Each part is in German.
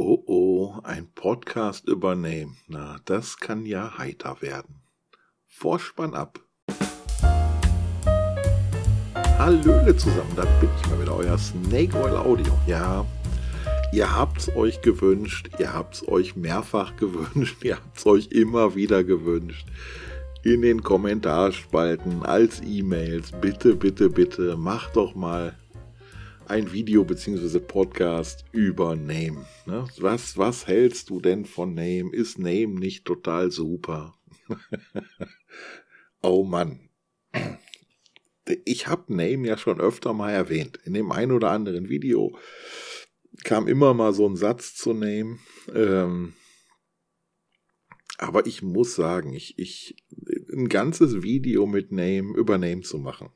Oh oh, ein Podcast übernehmen. Na, das kann ja heiter werden. Vorspann ab. Hallöle zusammen, da bin ich mal wieder, euer Snake Oil Audio. Ja, ihr habt's euch gewünscht, ihr habt's euch mehrfach gewünscht, ihr habt's euch immer wieder gewünscht. In den Kommentarspalten, als E-Mails, bitte, bitte, bitte, macht doch mal ein Video bzw. Podcast über Name. Ne? Was, was hältst du denn von Name? Ist Name nicht total super? oh Mann. Ich habe Name ja schon öfter mal erwähnt. In dem ein oder anderen Video kam immer mal so ein Satz zu Name. Ähm, aber ich muss sagen, ich, ich, ein ganzes Video mit Name über Name zu machen,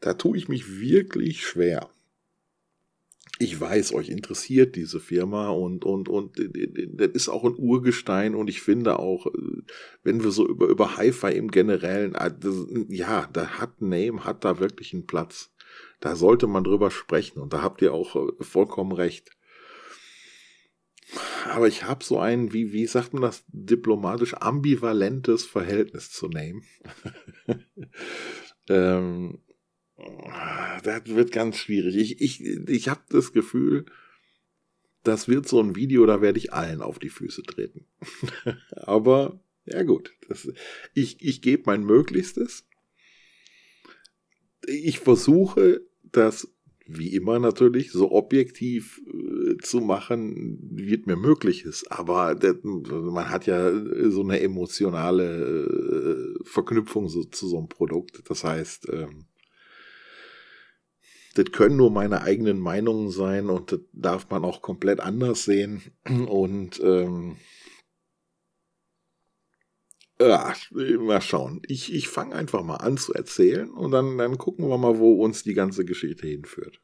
da tue ich mich wirklich schwer ich weiß, euch interessiert diese Firma und, und, und äh, das ist auch ein Urgestein und ich finde auch, äh, wenn wir so über, über Haifa im Generellen, ah, ja, da hat Name, hat da wirklich einen Platz. Da sollte man drüber sprechen und da habt ihr auch äh, vollkommen recht. Aber ich habe so ein, wie, wie sagt man das, diplomatisch ambivalentes Verhältnis zu Name. ähm, Ah, das wird ganz schwierig. Ich, ich, ich habe das Gefühl, das wird so ein Video, da werde ich allen auf die Füße treten. Aber ja gut, das, ich, ich gebe mein Möglichstes. Ich versuche, das wie immer natürlich so objektiv äh, zu machen, wie es mir möglich ist. Aber das, man hat ja so eine emotionale äh, Verknüpfung so, zu so einem Produkt. Das heißt, ähm, das können nur meine eigenen Meinungen sein und das darf man auch komplett anders sehen. Und ähm, ja, mal schauen. Ich, ich fange einfach mal an zu erzählen und dann, dann gucken wir mal, wo uns die ganze Geschichte hinführt.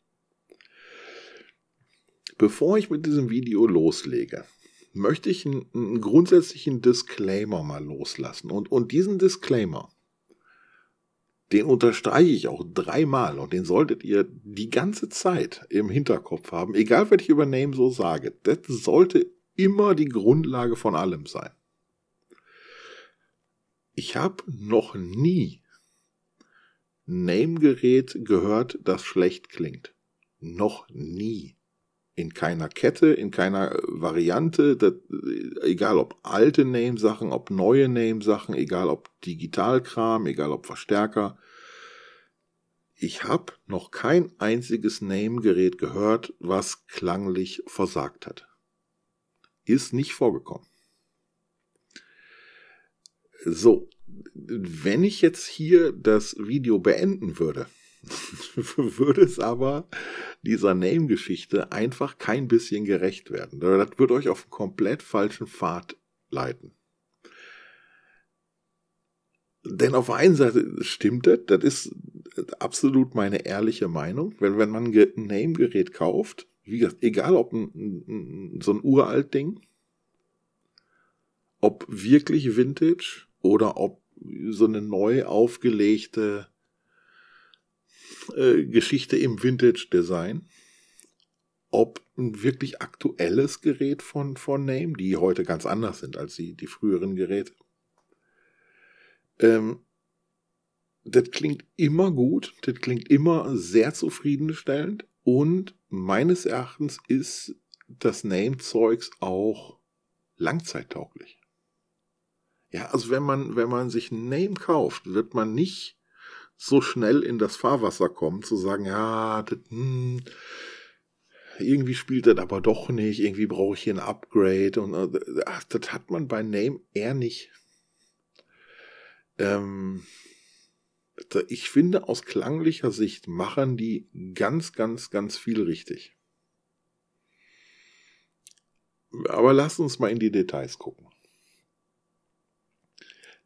Bevor ich mit diesem Video loslege, möchte ich einen, einen grundsätzlichen Disclaimer mal loslassen. Und, und diesen Disclaimer, den unterstreiche ich auch dreimal und den solltet ihr die ganze Zeit im Hinterkopf haben, egal was ich über Name so sage. Das sollte immer die Grundlage von allem sein. Ich habe noch nie Name-Gerät gehört, das schlecht klingt. Noch nie in keiner Kette, in keiner äh, Variante, das, äh, egal ob alte Name-Sachen, ob neue Name-Sachen, egal ob Digitalkram, egal ob Verstärker. Ich habe noch kein einziges Name-Gerät gehört, was klanglich versagt hat. Ist nicht vorgekommen. So, wenn ich jetzt hier das Video beenden würde, würde es aber dieser Name-Geschichte einfach kein bisschen gerecht werden. Das würde euch auf einen komplett falschen Pfad leiten. Denn auf der einen Seite stimmt das, das ist absolut meine ehrliche Meinung. Wenn, wenn man ein Name-Gerät kauft, wie gesagt, egal ob ein, so ein uralt Ding, ob wirklich Vintage oder ob so eine neu aufgelegte äh, Geschichte im Vintage Design, ob ein wirklich aktuelles Gerät von, von Name, die heute ganz anders sind als die, die früheren Geräte. Ähm, das klingt immer gut, das klingt immer sehr zufriedenstellend und meines Erachtens ist das Name-Zeugs auch langzeittauglich. Ja, also wenn man, wenn man sich ein Name kauft, wird man nicht so schnell in das Fahrwasser kommen, zu sagen, ja, das, hm, irgendwie spielt das aber doch nicht, irgendwie brauche ich hier ein Upgrade und äh, ach, das hat man bei Name eher nicht. Ähm, ich finde, aus klanglicher Sicht machen die ganz, ganz, ganz viel richtig. Aber lass uns mal in die Details gucken.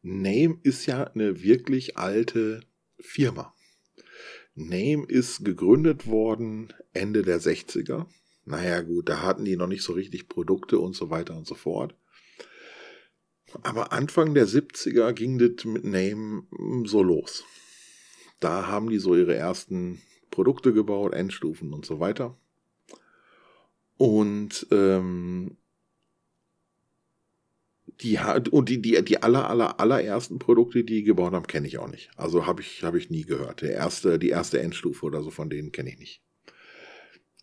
Name ist ja eine wirklich alte Firma. Name ist gegründet worden Ende der 60er. Naja gut, da hatten die noch nicht so richtig Produkte und so weiter und so fort. Aber Anfang der 70er ging das mit Name so los. Da haben die so ihre ersten Produkte gebaut, Endstufen und so weiter. Und ähm, die und die, die, die aller, aller, allerersten Produkte, die die gebaut haben, kenne ich auch nicht. Also habe ich, habe ich nie gehört. Der erste, die erste Endstufe oder so von denen kenne ich nicht.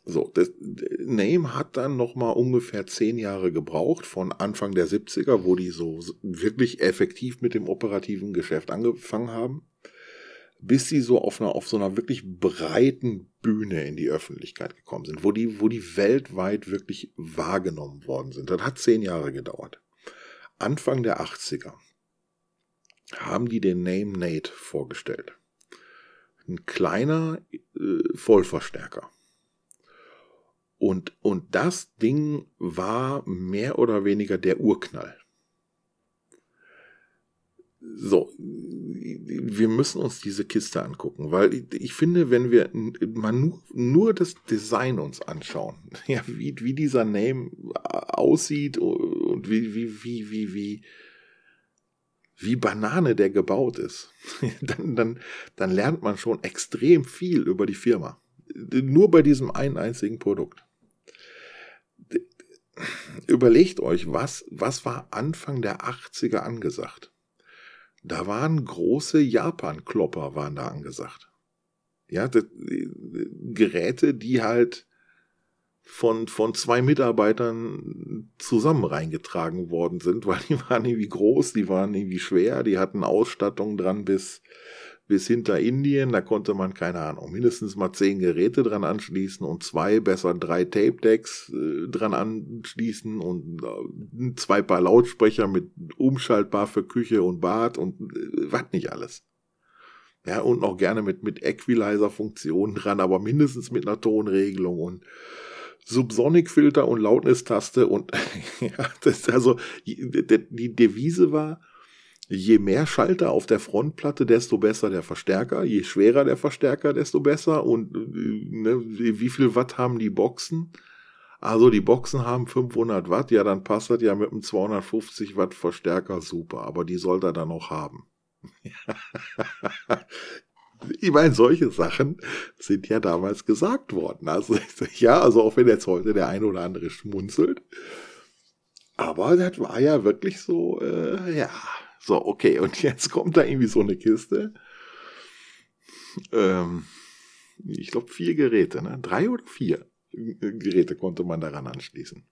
So, das, Name hat dann nochmal ungefähr zehn Jahre gebraucht, von Anfang der 70er, wo die so wirklich effektiv mit dem operativen Geschäft angefangen haben, bis sie so auf einer, auf so einer wirklich breiten Bühne in die Öffentlichkeit gekommen sind, wo die, wo die weltweit wirklich wahrgenommen worden sind. Das hat zehn Jahre gedauert. Anfang der 80er haben die den Name Nate vorgestellt. Ein kleiner äh, Vollverstärker. Und, und das Ding war mehr oder weniger der Urknall. So, wir müssen uns diese Kiste angucken, weil ich, finde, wenn wir man nur, nur das Design uns anschauen, ja, wie, wie dieser Name aussieht und wie, wie, wie, wie, wie, wie Banane der gebaut ist, dann, dann, dann lernt man schon extrem viel über die Firma. Nur bei diesem einen einzigen Produkt. Überlegt euch, was, was war Anfang der 80er angesagt? Da waren große Japan-Klopper waren da angesagt. Ja, das, Geräte, die halt von, von zwei Mitarbeitern zusammen reingetragen worden sind, weil die waren irgendwie groß, die waren irgendwie schwer, die hatten Ausstattung dran bis, bis hinter Indien. Da konnte man, keine Ahnung, mindestens mal zehn Geräte dran anschließen und zwei, besser drei Tape-Decks äh, dran anschließen und äh, zwei paar Lautsprecher mit umschaltbar für Küche und Bad und äh, was nicht alles. Ja, und noch gerne mit, mit Equalizer-Funktionen dran, aber mindestens mit einer Tonregelung und Subsonic-Filter und Lautnistaste und ja, das ist also die Devise war, je mehr Schalter auf der Frontplatte, desto besser der Verstärker, je schwerer der Verstärker, desto besser und äh, ne, wie viel Watt haben die Boxen? Also die Boxen haben 500 Watt, ja dann passt das ja mit einem 250 Watt Verstärker super, aber die sollte er dann auch haben. ich meine, solche Sachen sind ja damals gesagt worden. Also, ja, also auch wenn jetzt heute der eine oder andere schmunzelt. Aber das war ja wirklich so, äh, ja. So, okay, und jetzt kommt da irgendwie so eine Kiste. Ähm, ich glaube, vier Geräte, ne? Drei oder vier Geräte konnte man daran anschließen.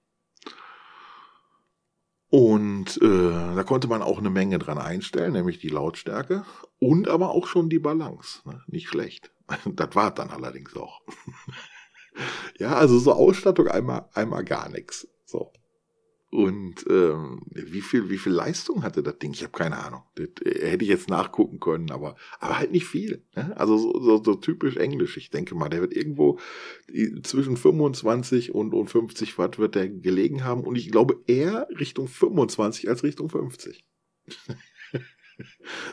Und äh, da konnte man auch eine Menge dran einstellen, nämlich die Lautstärke und aber auch schon die Balance. Ne? Nicht schlecht. Das war dann allerdings auch. ja, also so Ausstattung einmal, einmal gar nichts. So. Und ähm, wie viel, wie viel Leistung hatte das Ding? Ich habe keine Ahnung. Das, äh, hätte ich jetzt nachgucken können, aber, aber halt nicht viel. Ne? Also so, so, so typisch Englisch. Ich denke mal, der wird irgendwo äh, zwischen 25 und, und 50 Watt wird der gelegen haben. Und ich glaube eher Richtung 25 als Richtung 50.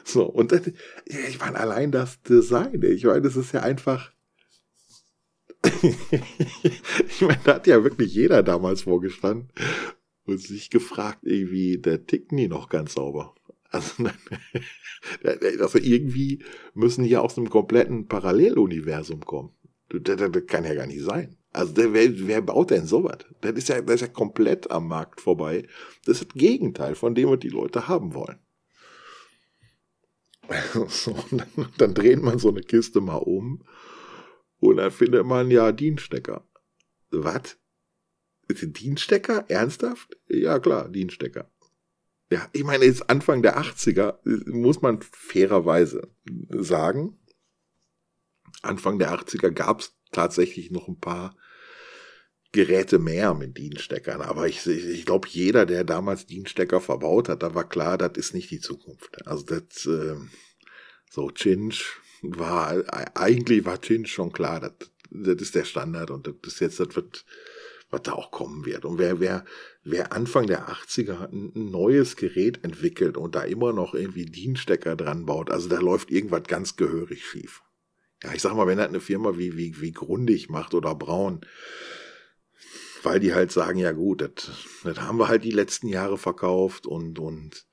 so, und das, ich meine, allein das Design, ich meine, das ist ja einfach, ich meine, da hat ja wirklich jeder damals vorgestanden und sich gefragt, irgendwie, der tickt nie noch ganz sauber. Also, also irgendwie müssen die ja aus einem kompletten Paralleluniversum kommen. Das, das, das kann ja gar nicht sein. Also der, wer, wer baut denn sowas? Das ist, ja, das ist ja komplett am Markt vorbei. Das ist das Gegenteil von dem, was die Leute haben wollen. So, dann, dann, dreht man so eine Kiste mal um und dann findet man ja Dienstecker. Was? Ist Dienstecker? Ernsthaft? Ja, klar, Dienstecker. Ja, ich meine, jetzt Anfang der 80er, äh, muss man fairerweise sagen. Anfang der 80er gab es tatsächlich noch ein paar Geräte mehr mit din Aber ich, ich, ich glaube, jeder, der damals din verbaut hat, da war klar, das ist nicht die Zukunft. Also das, ähm, äh, so Chinch war, eigentlich war Chinch schon klar, das, das ist der Standard und das ist jetzt, das wird was da auch kommen wird. Und wer, wer, wer Anfang der 80er ein neues Gerät entwickelt und da immer noch irgendwie Dienstecker dran baut, also da läuft irgendwas ganz gehörig schief. Ja, ich sag mal, wenn das eine Firma wie, wie, wie Grundig macht oder Braun, weil die halt sagen, ja gut, das, das haben wir halt die letzten Jahre verkauft und, und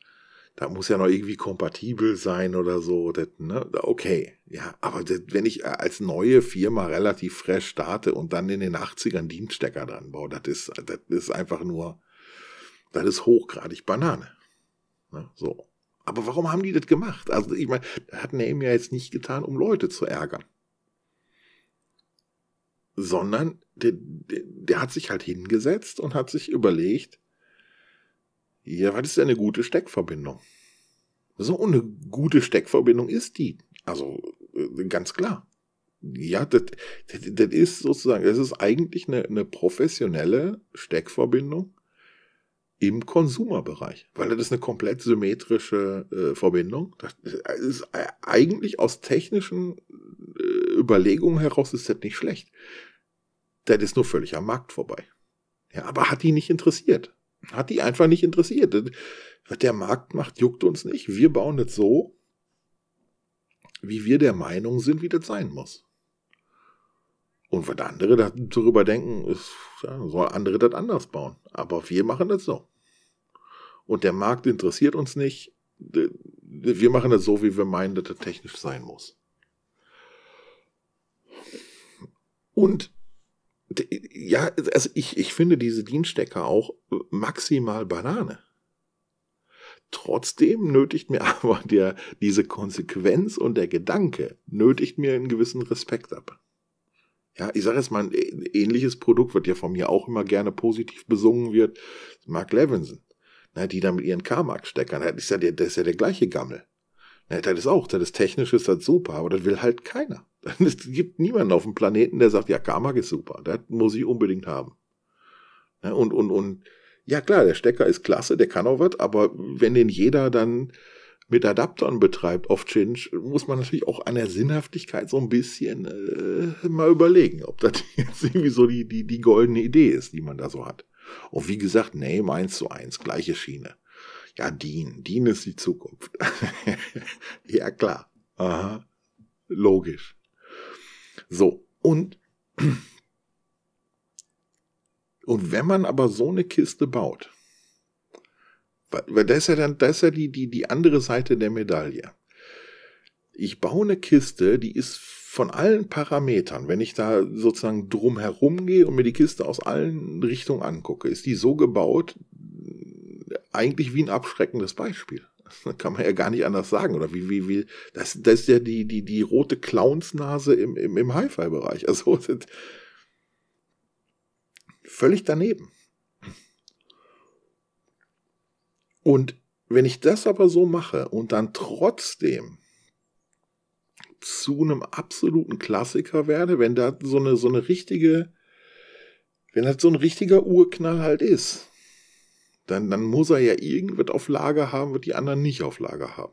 da muss ja noch irgendwie kompatibel sein oder so. Das, ne? Okay, ja, aber das, wenn ich äh, als neue Firma relativ fresh starte und dann in den 80ern Dienststecker dran baue, das ist, äh, das ist einfach nur, das ist hochgradig Banane. Ne? So. Aber warum haben die das gemacht? Also, ich meine, das hat Name ja jetzt nicht getan, um Leute zu ärgern. Sondern der, der, der hat sich halt hingesetzt und hat sich überlegt, ja, was ist eine gute Steckverbindung. So eine gute Steckverbindung ist die. Also äh, ganz klar. Ja, das, das, das ist sozusagen, das ist eigentlich eine, eine professionelle Steckverbindung im Konsumerbereich, weil das ist eine komplett symmetrische äh, Verbindung. Das äh, ist äh, eigentlich aus technischen äh, Überlegungen heraus ist das nicht schlecht. Das ist nur völlig am Markt vorbei. Ja, aber hat die nicht interessiert hat die einfach nicht interessiert. Was der Markt macht, juckt uns nicht. Wir bauen es so, wie wir der Meinung sind, wie das sein muss. Und was andere darüber denken, ist, ja, soll andere das anders bauen. Aber wir machen das so. Und der Markt interessiert uns nicht. Wir machen das so, wie wir meinen, dass das technisch sein muss. Und ja, also ich, ich finde diese Dienstecker auch äh, maximal Banane. Trotzdem nötigt mir aber der, diese Konsequenz und der Gedanke nötigt mir einen gewissen Respekt ab. Ja, ich sage jetzt mal, ein äh, ähnliches Produkt wird ja von mir auch immer gerne positiv besungen wird. Mark Levinson, ne, die da mit ihren K-Mark-Steckern, das ist ja der, das ist ja der gleiche Gammel. Ne, das ist auch, das ist technisch, ist das super, aber das will halt keiner. Es gibt niemanden auf dem Planeten, der sagt, ja, Karmak ist super, das muss ich unbedingt haben. Und, und, und, ja klar, der Stecker ist klasse, der kann auch was, aber wenn den jeder dann mit Adaptern betreibt auf Cinch, muss man natürlich auch an der Sinnhaftigkeit so ein bisschen äh, mal überlegen, ob das jetzt irgendwie so die, die, die goldene Idee ist, die man da so hat. Und wie gesagt, nee, meins zu eins, gleiche Schiene. Ja, Dean, Dean ist die Zukunft. ja, klar. Aha. Logisch. So, und, und wenn man aber so eine Kiste baut, weil das ist ja dann, das ist ja die, die, die andere Seite der Medaille. Ich baue eine Kiste, die ist von allen Parametern, wenn ich da sozusagen drum herum gehe und mir die Kiste aus allen Richtungen angucke, ist die so gebaut, äh, eigentlich wie ein abschreckendes Beispiel. Kann man ja gar nicht anders sagen. Oder wie, wie, wie, das, das ist ja die, die, die rote Clownsnase im, im, im Hi-Fi-Bereich. Also völlig daneben. Und wenn ich das aber so mache und dann trotzdem zu einem absoluten Klassiker werde, wenn da so eine, so eine richtige, wenn das so ein richtiger Urknall halt ist, dann, dann muss er ja irgendwas auf Lager haben, was die anderen nicht auf Lager haben.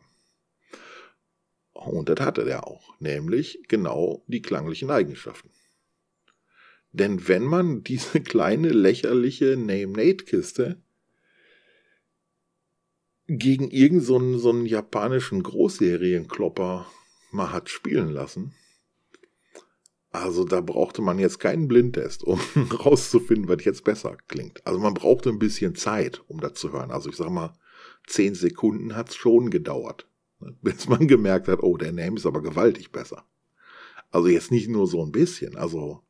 Und das hatte der auch, nämlich genau die klanglichen Eigenschaften. Denn wenn man diese kleine lächerliche Name-Nate-Kiste gegen irgendeinen so, so einen japanischen Großserienklopper mal hat spielen lassen, also da brauchte man jetzt keinen Blindtest, um rauszufinden, was jetzt besser klingt. Also man brauchte ein bisschen Zeit, um das zu hören. Also ich sag mal, zehn Sekunden hat's schon gedauert, ne? bis man gemerkt hat, oh, der Name ist aber gewaltig besser. Also jetzt nicht nur so ein bisschen, also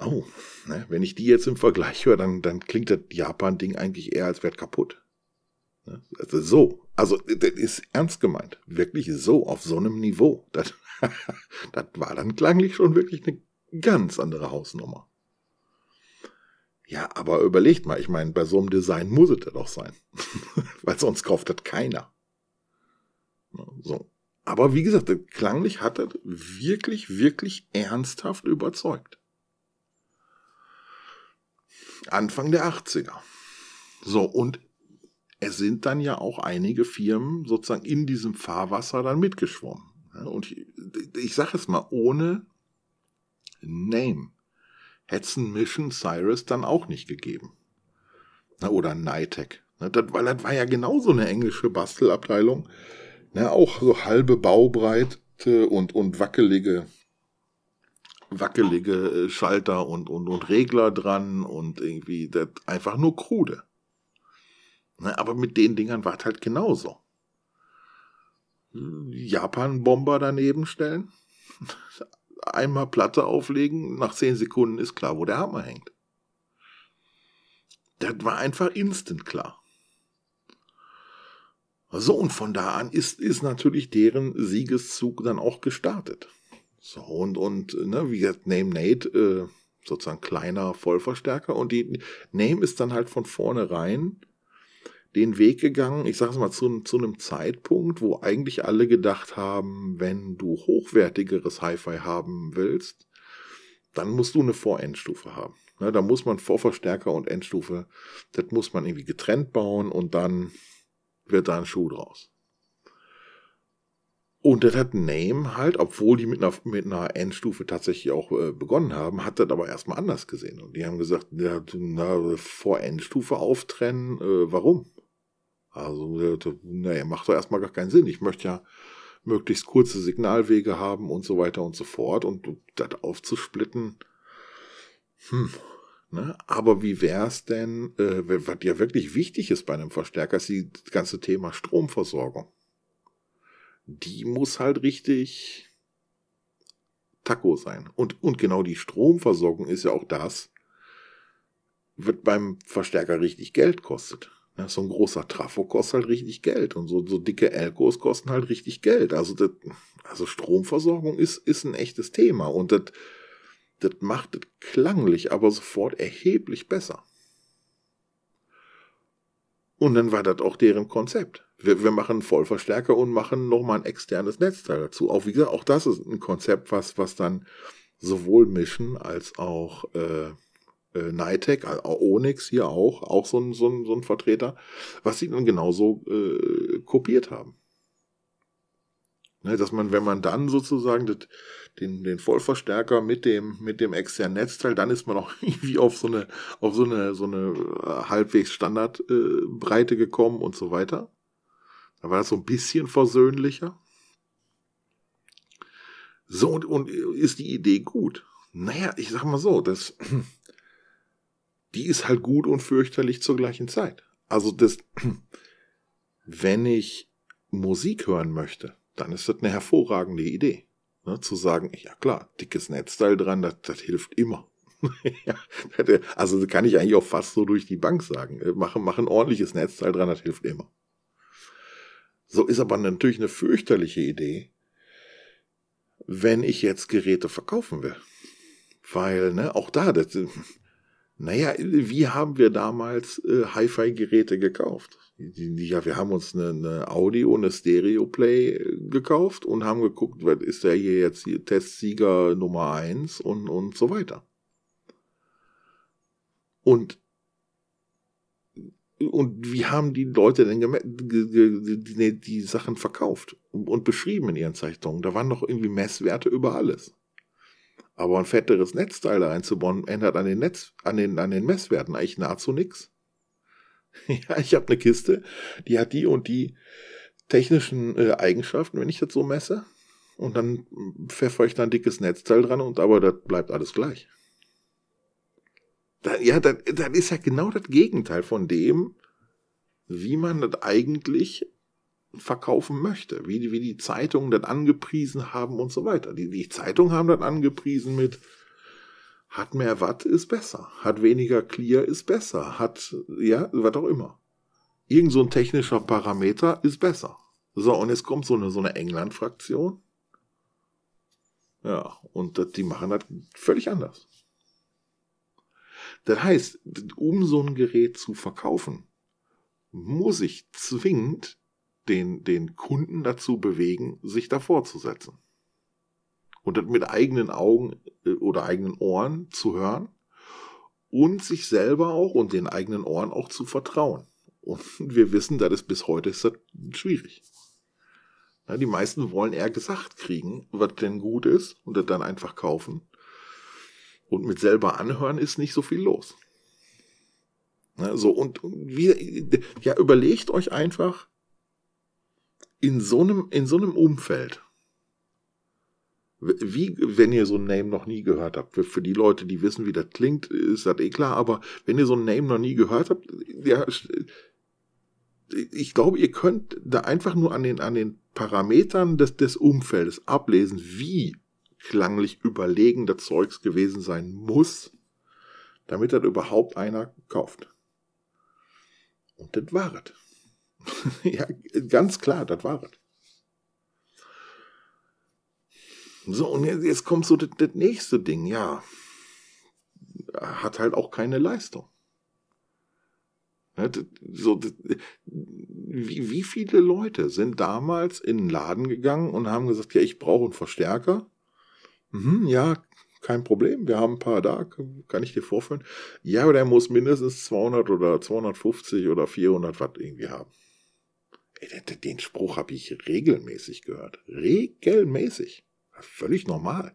oh, ne, wenn ich die jetzt im Vergleich höre, dann, dann klingt das Japan-Ding eigentlich eher als wert kaputt. Ne? Also so, also das ist ernst gemeint, wirklich so auf so einem Niveau. Das, das war dann klanglich schon wirklich eine ganz andere Hausnummer. Ja, aber überlegt mal, ich meine, bei so einem Design muss es ja doch sein, weil sonst kauft das keiner. Ne? So. Aber wie gesagt, klanglich hat das wirklich, wirklich ernsthaft überzeugt. Anfang der 80er. So, und es sind dann ja auch einige Firmen sozusagen in diesem Fahrwasser dann mitgeschwommen. Ne? Und ich, ich sage es mal, ohne Name hätte es ein Mission Cyrus dann auch nicht gegeben. Oder Nitec. Ne? Weil das war ja genauso eine englische Bastelabteilung. Ne? Auch so halbe Baubreite und, und wackelige wackelige äh, Schalter und, und, und Regler dran und irgendwie das einfach nur krude. Ne, aber mit den Dingern war es halt genauso. Japan-Bomber daneben stellen, einmal Platte auflegen, nach 10 Sekunden ist klar, wo der Hammer hängt. Das war einfach instant klar. So, und von da an ist, ist natürlich deren Siegeszug dann auch gestartet. So, und, und ne, wie gesagt, Name Nate, äh, sozusagen kleiner Vollverstärker. Und die Name ist dann halt von vornherein den Weg gegangen, ich sage es mal, zu, zu einem Zeitpunkt, wo eigentlich alle gedacht haben, wenn du hochwertigeres Hi-Fi haben willst, dann musst du eine Vorendstufe haben. Ne, da muss man Vorverstärker und Endstufe, das muss man irgendwie getrennt bauen und dann wird da ein Schuh draus. Und das hat Name halt, obwohl die mit einer, mit einer Endstufe tatsächlich auch äh, begonnen haben, hat das aber erstmal anders gesehen. Und die haben gesagt, ja, na, vor Endstufe auftrennen, äh, warum? Also, äh, naja, macht doch erstmal gar keinen Sinn. Ich möchte ja möglichst kurze Signalwege haben und so weiter und so fort. Und das aufzusplitten, hm, ne? Aber wie wär's denn, äh, was ja wirklich wichtig ist bei einem Verstärker, ist die, das ganze Thema Stromversorgung. Die muss halt richtig Taco sein. Und, und genau die Stromversorgung ist ja auch das, wird beim Verstärker richtig Geld kostet. Ja, so ein großer Trafo kostet halt richtig Geld und so, so dicke Elkos kosten halt richtig Geld. Also, das, also Stromversorgung ist, ist ein echtes Thema und das, das macht das klanglich aber sofort erheblich besser. Und dann war das auch deren Konzept. Wir, wir machen einen Vollverstärker und machen nochmal ein externes Netzteil dazu. Auch wie gesagt, auch das ist ein Konzept, was, was dann sowohl Mischen als auch äh, äh, Nitec, äh, Onyx hier auch, auch so ein, so ein, so ein Vertreter, was sie dann genauso äh, kopiert haben. Ne, dass man, wenn man dann sozusagen das, den, den Vollverstärker mit dem, mit dem externen Netzteil, dann ist man auch irgendwie auf so eine, auf so eine, so eine äh, halbwegs Standardbreite äh, gekommen und so weiter. Da war das so ein bisschen versöhnlicher. So, und, und äh, ist die Idee gut? Naja, ich sag mal so, das, die ist halt gut und fürchterlich zur gleichen Zeit. Also das, wenn ich Musik hören möchte, dann ist das eine hervorragende Idee. Ne, zu sagen, ja klar, dickes Netzteil dran, das, das hilft immer. ja, also kann ich eigentlich auch fast so durch die Bank sagen. Äh, mach, mach ein ordentliches Netzteil dran, das hilft immer. So ist aber natürlich eine fürchterliche Idee, wenn ich jetzt Geräte verkaufen will. Weil, ne, auch da, das, naja, wie haben wir damals äh, Hi-Fi-Geräte gekauft? Ja, wir haben uns eine, eine Audio, eine Stereo-Play äh, gekauft und haben geguckt, ist der hier jetzt hier, Testsieger Nummer 1 und, und so weiter. Und, und wie haben die Leute denn die, die, die Sachen verkauft und beschrieben in ihren Zeichnungen? Da waren doch irgendwie Messwerte über alles. Aber ein fetteres Netzteil da einzubauen, ändert an den, Netz, an den, an den Messwerten eigentlich nahezu nichts. ja, ich habe eine Kiste, die hat die und die technischen äh, Eigenschaften, wenn ich das so messe. Und dann hm, pfeffere ich da ein dickes Netzteil dran und aber das bleibt alles gleich. Da, ja, das, das ist ja genau das Gegenteil von dem, wie man das eigentlich verkaufen möchte, wie die, wie die Zeitungen dann angepriesen haben und so weiter. Die, die Zeitungen haben dann angepriesen mit hat mehr Watt ist besser, hat weniger Clear ist besser, hat, ja, was auch immer. Irgend so ein technischer Parameter ist besser. So, und jetzt kommt so eine, so eine England-Fraktion. Ja, und das, die machen das völlig anders. Das heißt, um so ein Gerät zu verkaufen, muss ich zwingend den, den Kunden dazu bewegen, sich davor zu setzen. Und das mit eigenen Augen äh, oder eigenen Ohren zu hören und sich selber auch und den eigenen Ohren auch zu vertrauen. Und wir wissen, das ist bis heute ist das schwierig. die meisten wollen eher gesagt kriegen, was denn gut ist und das dann einfach kaufen. Und mit selber anhören ist nicht so viel los. so, und wir, ja, überlegt euch einfach, in so einem, in so einem Umfeld, wie, wenn ihr so ein Name noch nie gehört habt, für, die Leute, die wissen, wie das klingt, ist das eh klar, aber wenn ihr so ein Name noch nie gehört habt, ja, ich glaube, ihr könnt da einfach nur an den, an den Parametern des, des Umfeldes ablesen, wie klanglich überlegen das Zeugs gewesen sein muss, damit das überhaupt einer kauft. Und das war es. ja, ganz klar, das war es. So, und jetzt, jetzt kommt so das, das nächste Ding, ja. Hat halt auch keine Leistung. Ne, so, wie, viele Leute sind damals in den Laden gegangen und haben gesagt, ja, ich brauche einen Verstärker? Mhm, ja, kein Problem, wir haben ein paar da, kann ich dir vorführen. Ja, aber der muss mindestens 200 oder 250 oder 400 Watt irgendwie haben. Äh, den Spruch habe ich regelmäßig gehört. Regelmäßig. Völlig normal.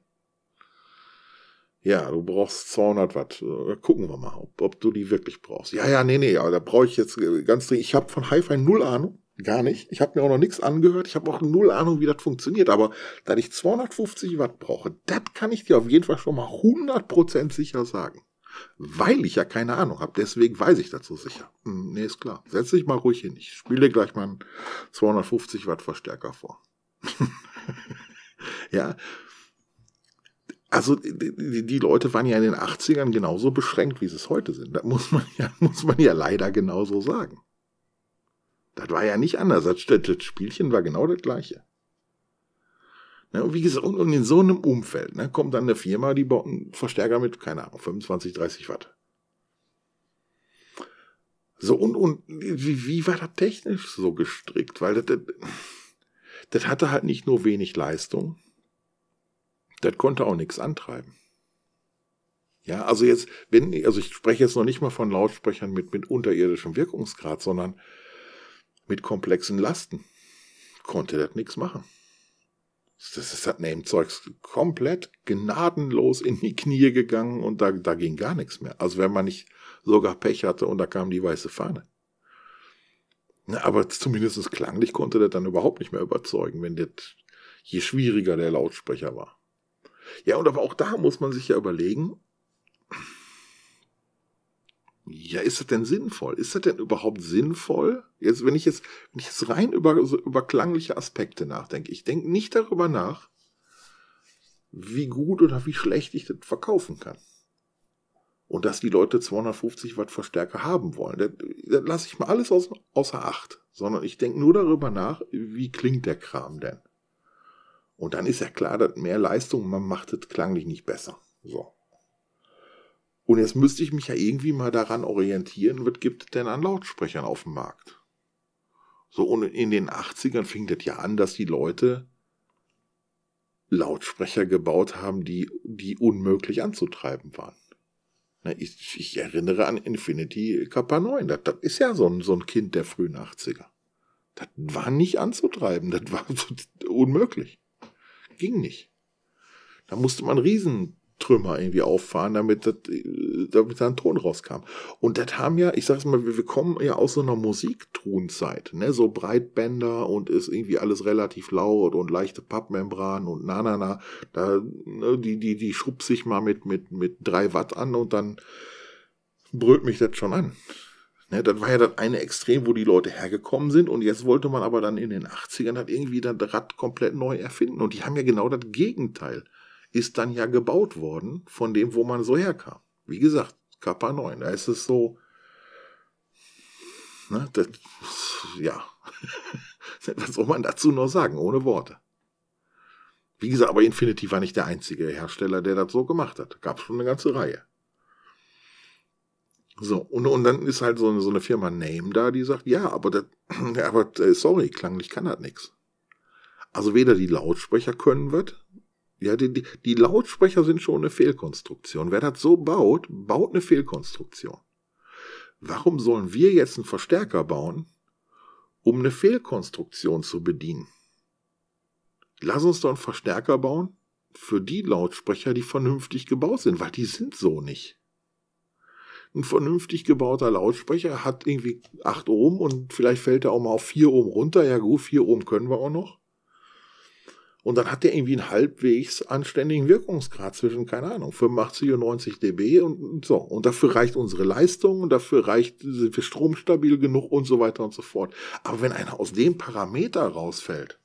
Ja, du brauchst 200 Watt. Äh, gucken wir mal, ob, ob, du die wirklich brauchst. Ja, ja, nee, nee, aber da brauche ich jetzt äh, ganz dringend. Ich habe von Hi-Fi null Ahnung. Gar nicht. Ich habe mir auch noch nichts angehört. Ich habe auch null Ahnung, wie das funktioniert. Aber da ich 250 Watt brauche, das kann ich dir auf jeden Fall schon mal 100% sicher sagen weil ich ja keine Ahnung habe. Deswegen weiß ich dazu sicher. Hm, nee, ist klar. Setz dich mal ruhig hin. Ich spiele gleich meinen 250 Watt Verstärker vor. ja. Also die, die, Leute waren ja in den 80ern genauso beschränkt, wie sie es heute sind. Das muss man ja, muss man ja leider genauso sagen. Das war ja nicht anders. das Spielchen war genau das gleiche. Ne, wie gesagt, und, in so einem Umfeld ne, kommt dann eine Firma, die baut einen Verstärker mit, keine Ahnung, 25, 30 Watt. So, und, und wie, wie war das technisch so gestrickt? Weil das, das, das hatte halt nicht nur wenig Leistung, das konnte auch nichts antreiben. Ja, also jetzt, wenn, also ich spreche jetzt noch nicht mal von Lautsprechern mit, mit unterirdischem Wirkungsgrad, sondern mit komplexen Lasten konnte das nichts machen das ist das Name-Zeugs komplett gnadenlos in die Knie gegangen und da, da ging gar nichts mehr. Also wenn man nicht sogar Pech hatte und da kam die weiße Fahne. Na, aber zumindest klanglich konnte der dann überhaupt nicht mehr überzeugen, wenn das, je schwieriger der Lautsprecher war. Ja, und aber auch da muss man sich ja überlegen, ja, ist das denn sinnvoll? Ist das denn überhaupt sinnvoll? Jetzt, wenn ich jetzt, wenn ich jetzt rein über, so über klangliche Aspekte nachdenke, ich denke nicht darüber nach, wie gut oder wie schlecht ich das verkaufen kann. Und dass die Leute 250 Watt Verstärker haben wollen. Das, das lasse ich mal alles aus, außer Acht. Sondern ich denke nur darüber nach, wie klingt der Kram denn? Und dann ist ja klar, dass mehr Leistung, man macht es klanglich nicht besser. So. Und jetzt müsste ich mich ja irgendwie mal daran orientieren, was gibt es denn an Lautsprechern auf dem Markt? So, und in den 80ern fing das ja an, dass die Leute Lautsprecher gebaut haben, die, die unmöglich anzutreiben waren. Ich, ich, erinnere an Infinity Kappa 9 Das, das, ist ja so ein, so ein Kind der frühen 80er. Das war nicht anzutreiben. Das war unmöglich. Ging nicht. Da musste man riesen Trümmer irgendwie auffahren, damit, das, damit da ein Ton rauskam. Und das haben ja, ich sag's mal, wir, kommen ja aus so einer Musiktonzeit, ne? So Breitbänder und ist irgendwie alles relativ laut und leichte Pappmembran und na na na. Da, ne, die, die, die schubst sich mal mit, mit, mit drei Watt an und dann brüllt mich das schon an. Ne, das war ja das eine Extrem, wo die Leute hergekommen sind und jetzt wollte man aber dann in den 80ern halt irgendwie das Rad komplett neu erfinden und die haben ja genau das Gegenteil ist dann ja gebaut worden von dem, wo man so herkam. Wie gesagt, Kappa 9, da ist es so, ne, das, ja, was soll man dazu noch sagen, ohne Worte. Wie gesagt, aber Infinity war nicht der einzige Hersteller, der das so gemacht hat. Gab schon eine ganze Reihe. So, und, und dann ist halt so eine, so eine Firma Name da, die sagt, ja, aber, das, aber äh, sorry, klanglich kann das nichts. Also weder die Lautsprecher können wird, ja, die, die, die Lautsprecher sind schon eine Fehlkonstruktion. Wer das so baut, baut eine Fehlkonstruktion. Warum sollen wir jetzt einen Verstärker bauen, um eine Fehlkonstruktion zu bedienen? Lass uns doch einen Verstärker bauen für die Lautsprecher, die vernünftig gebaut sind, weil die sind so nicht. Ein vernünftig gebauter Lautsprecher hat irgendwie 8 Ohm und vielleicht fällt er auch mal auf 4 Ohm runter. Ja gut, 4 Ohm können wir auch noch. Und dann hat der irgendwie einen halbwegs anständigen Wirkungsgrad zwischen, keine Ahnung, 85 und 90 dB und so. Und dafür reicht unsere Leistung und dafür reicht, sind wir stromstabil genug und so weiter und so fort. Aber wenn einer aus dem Parameter rausfällt,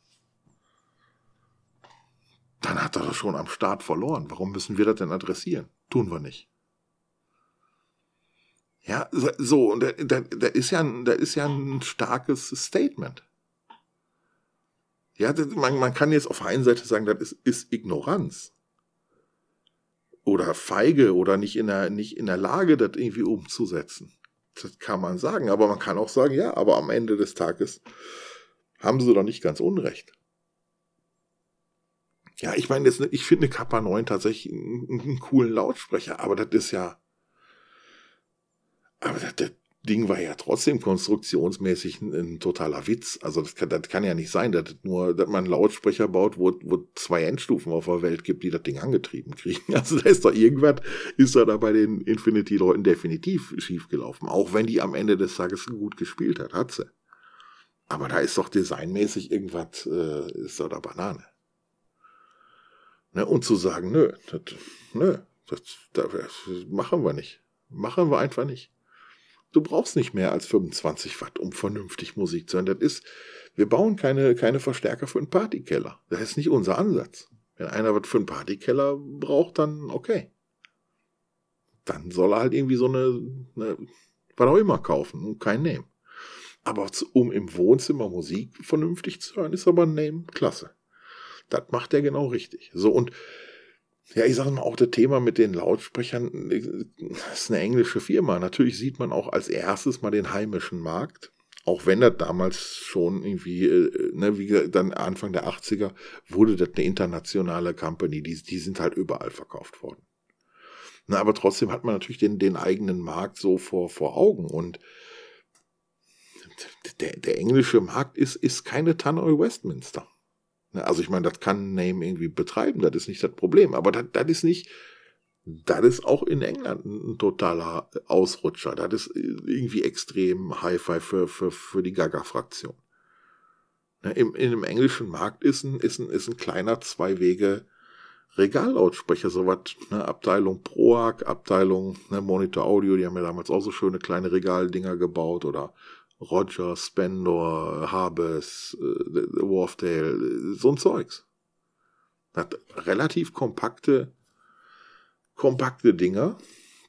dann hat er das schon am Start verloren. Warum müssen wir das denn adressieren? Tun wir nicht. Ja, so, und da, da, da, ist, ja, da ist ja ein starkes Statement. Ja, man, man kann jetzt auf der einen Seite sagen, das ist, ist Ignoranz. Oder feige oder nicht in, der, nicht in der Lage, das irgendwie umzusetzen. Das kann man sagen. Aber man kann auch sagen, ja, aber am Ende des Tages haben sie doch nicht ganz Unrecht. Ja, ich meine, jetzt, ich finde Kappa 9 tatsächlich einen, einen coolen Lautsprecher, aber das ist ja. Aber das, das, Ding war ja trotzdem konstruktionsmäßig ein, ein totaler Witz. Also das kann, das kann, ja nicht sein, dass nur, dass man einen Lautsprecher baut, wo, wo zwei Endstufen auf der Welt gibt, die das Ding angetrieben kriegen. Also da ist doch irgendwas, ist da, da bei den Infinity-Leuten definitiv schiefgelaufen. Auch wenn die am Ende des Tages gut gespielt hat, hat sie. Aber da ist doch designmäßig irgendwas, äh, ist da, da Banane. Ne? Und zu sagen, nö, das, nö, das, das machen wir nicht. Machen wir einfach nicht. Du brauchst nicht mehr als 25 Watt, um vernünftig Musik zu hören. Das ist, wir bauen keine, keine Verstärker für einen Partykeller. Das ist nicht unser Ansatz. Wenn einer was für einen Partykeller braucht, dann okay. Dann soll er halt irgendwie so eine, eine was auch immer kaufen und kein Name. Aber um im Wohnzimmer Musik vernünftig zu hören, ist aber ein Name klasse. Das macht er genau richtig. So und ja, ich sage mal auch das Thema mit den Lautsprechern äh, ist eine englische Firma. Natürlich sieht man auch als erstes mal den heimischen Markt. Auch wenn das damals schon irgendwie, äh, ne, wie dann Anfang der 80er, wurde das eine internationale Company. Die, die sind halt überall verkauft worden. Na, aber trotzdem hat man natürlich den, den eigenen Markt so vor, vor Augen. Und der, der englische Markt ist, ist keine Tannoy Westminster. Ne? Also ich meine, das kann Name irgendwie betreiben, das ist nicht das Problem. Aber das, das ist nicht, das ist auch in England ein totaler Ausrutscher. Das ist irgendwie extrem Hi-Fi für, für, für die Gaga-Fraktion. Ne? Im, in dem englischen Markt ist ein, ist ein, ist ein kleiner Zwei-Wege- Regallautsprecher, sowas, ne, Abteilung Proac, Abteilung ne, Monitor Audio, die haben ja damals auch so schöne kleine Regaldinger gebaut oder Roger, Spendor, Habes, äh, Wharfdale, äh, so ein Zeugs. Hat relativ kompakte, kompakte Dinger,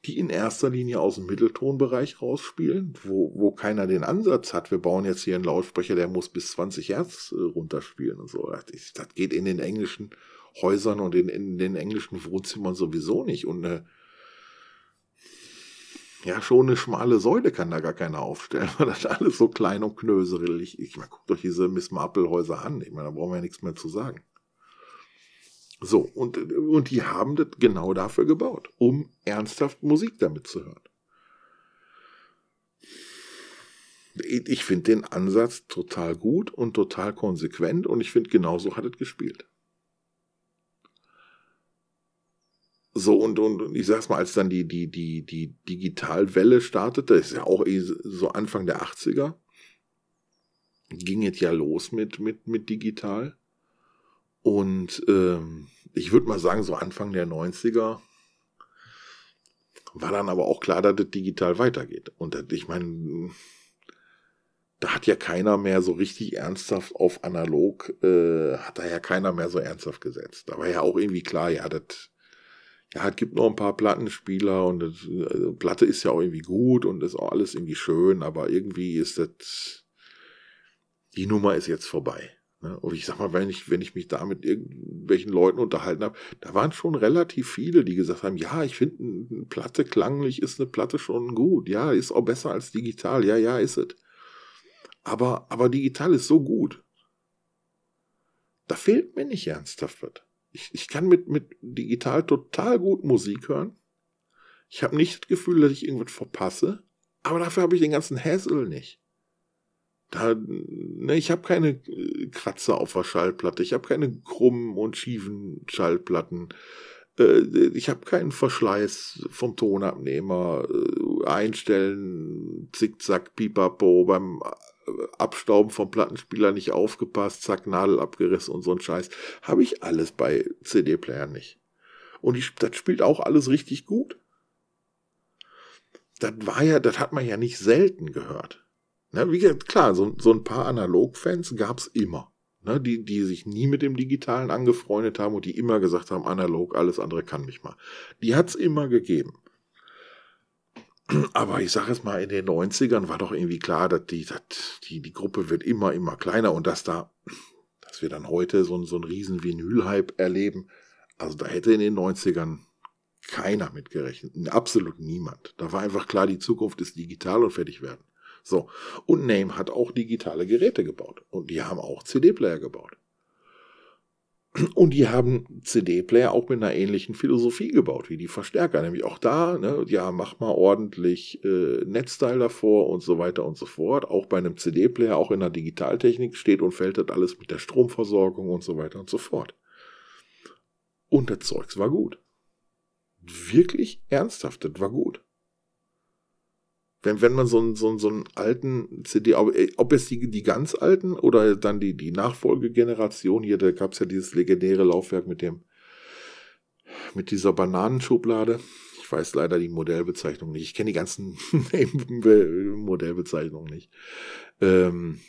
die in erster Linie aus dem Mitteltonbereich rausspielen, wo, wo keiner den Ansatz hat, wir bauen jetzt hier einen Lautsprecher, der muss bis 20 Hertz äh, runterspielen und so. Das, geht in den englischen Häusern und in, in den englischen Wohnzimmern sowieso nicht. Und eine ja, schon eine schmale Säule kann da gar keiner aufstellen, weil das alles so klein und knöselig Ich meine, guckt euch diese Miss Marple-Häuser an. Ich meine, da brauchen wir ja nichts mehr zu sagen. So, und, und die haben das genau dafür gebaut, um ernsthaft Musik damit zu hören. Ich finde den Ansatz total gut und total konsequent und ich finde, genauso hat es gespielt. So, und, und, und ich sag's mal, als dann die, die, die, die Digitalwelle startete, ist ja auch eh so Anfang der 80er, ging es ja los mit, mit, mit digital. Und ähm, ich würde mal sagen, so Anfang der 90er war dann aber auch klar, dass das digital weitergeht. Und das, ich meine, da hat ja keiner mehr so richtig ernsthaft auf analog, äh, hat da ja keiner mehr so ernsthaft gesetzt. Da war ja auch irgendwie klar, ja, das ja, es gibt noch ein paar Plattenspieler und das, also Platte ist ja auch irgendwie gut und ist auch alles irgendwie schön, aber irgendwie ist das, die Nummer ist jetzt vorbei. Ne? Und ich sag mal, wenn ich, wenn ich mich da mit irgendwelchen Leuten unterhalten habe, da waren schon relativ viele, die gesagt haben, ja, ich finde eine Platte klanglich ist eine Platte schon gut, ja, ist auch besser als digital, ja, ja, ist es. Aber, aber digital ist so gut. Da fehlt mir nicht ernsthaft was ich, ich kann mit, mit digital total gut Musik hören. Ich habe nicht das Gefühl, dass ich irgendwas verpasse, aber dafür habe ich den ganzen Hassel nicht. Da, ne, ich habe keine äh, Kratzer auf der Schallplatte, ich habe keine krummen und schiefen Schallplatten, äh, ich habe keinen Verschleiß vom Tonabnehmer, äh, Einstellen, Zickzack, Pipapo beim Abstauben vom Plattenspieler nicht aufgepasst, zack, Nadel abgerissen und so ein Scheiß. Habe ich alles bei CD-Playern nicht. Und die, das spielt auch alles richtig gut. Das war ja, das hat man ja nicht selten gehört. Na, ne, wie gesagt, klar, so, so ein paar Analog-Fans gab's immer. Ne, die, die sich nie mit dem Digitalen angefreundet haben und die immer gesagt haben, analog, alles andere kann mich mal. Die hat's immer gegeben. Aber ich sage es mal, in den 90ern war doch irgendwie klar, dass die, dass die, die Gruppe wird immer, immer kleiner und dass da, dass wir dann heute so, so einen riesen Vinyl-Hype erleben. Also da hätte in den 90ern keiner mitgerechnet. Absolut niemand. Da war einfach klar, die Zukunft ist digital und fertig werden. So. Und Name hat auch digitale Geräte gebaut. Und die haben auch CD-Player gebaut. Und die haben CD-Player auch mit einer ähnlichen Philosophie gebaut wie die Verstärker. Nämlich auch da, ne, ja, mach mal ordentlich äh, Netzteil davor und so weiter und so fort. Auch bei einem CD-Player, auch in der Digitaltechnik steht und fällt das alles mit der Stromversorgung und so weiter und so fort. Und das Zeugs war gut. Wirklich ernsthaft, das war gut wenn, wenn man so einen, so einen, so einen alten CD, äh, ob, es die, die ganz alten oder dann die, die Nachfolgegeneration hier, da gab es ja dieses legendäre Laufwerk mit dem, mit dieser Bananenschublade. Ich weiß leider die Modellbezeichnung nicht. Ich kenne die ganzen Modellbezeichnungen nicht. Ähm,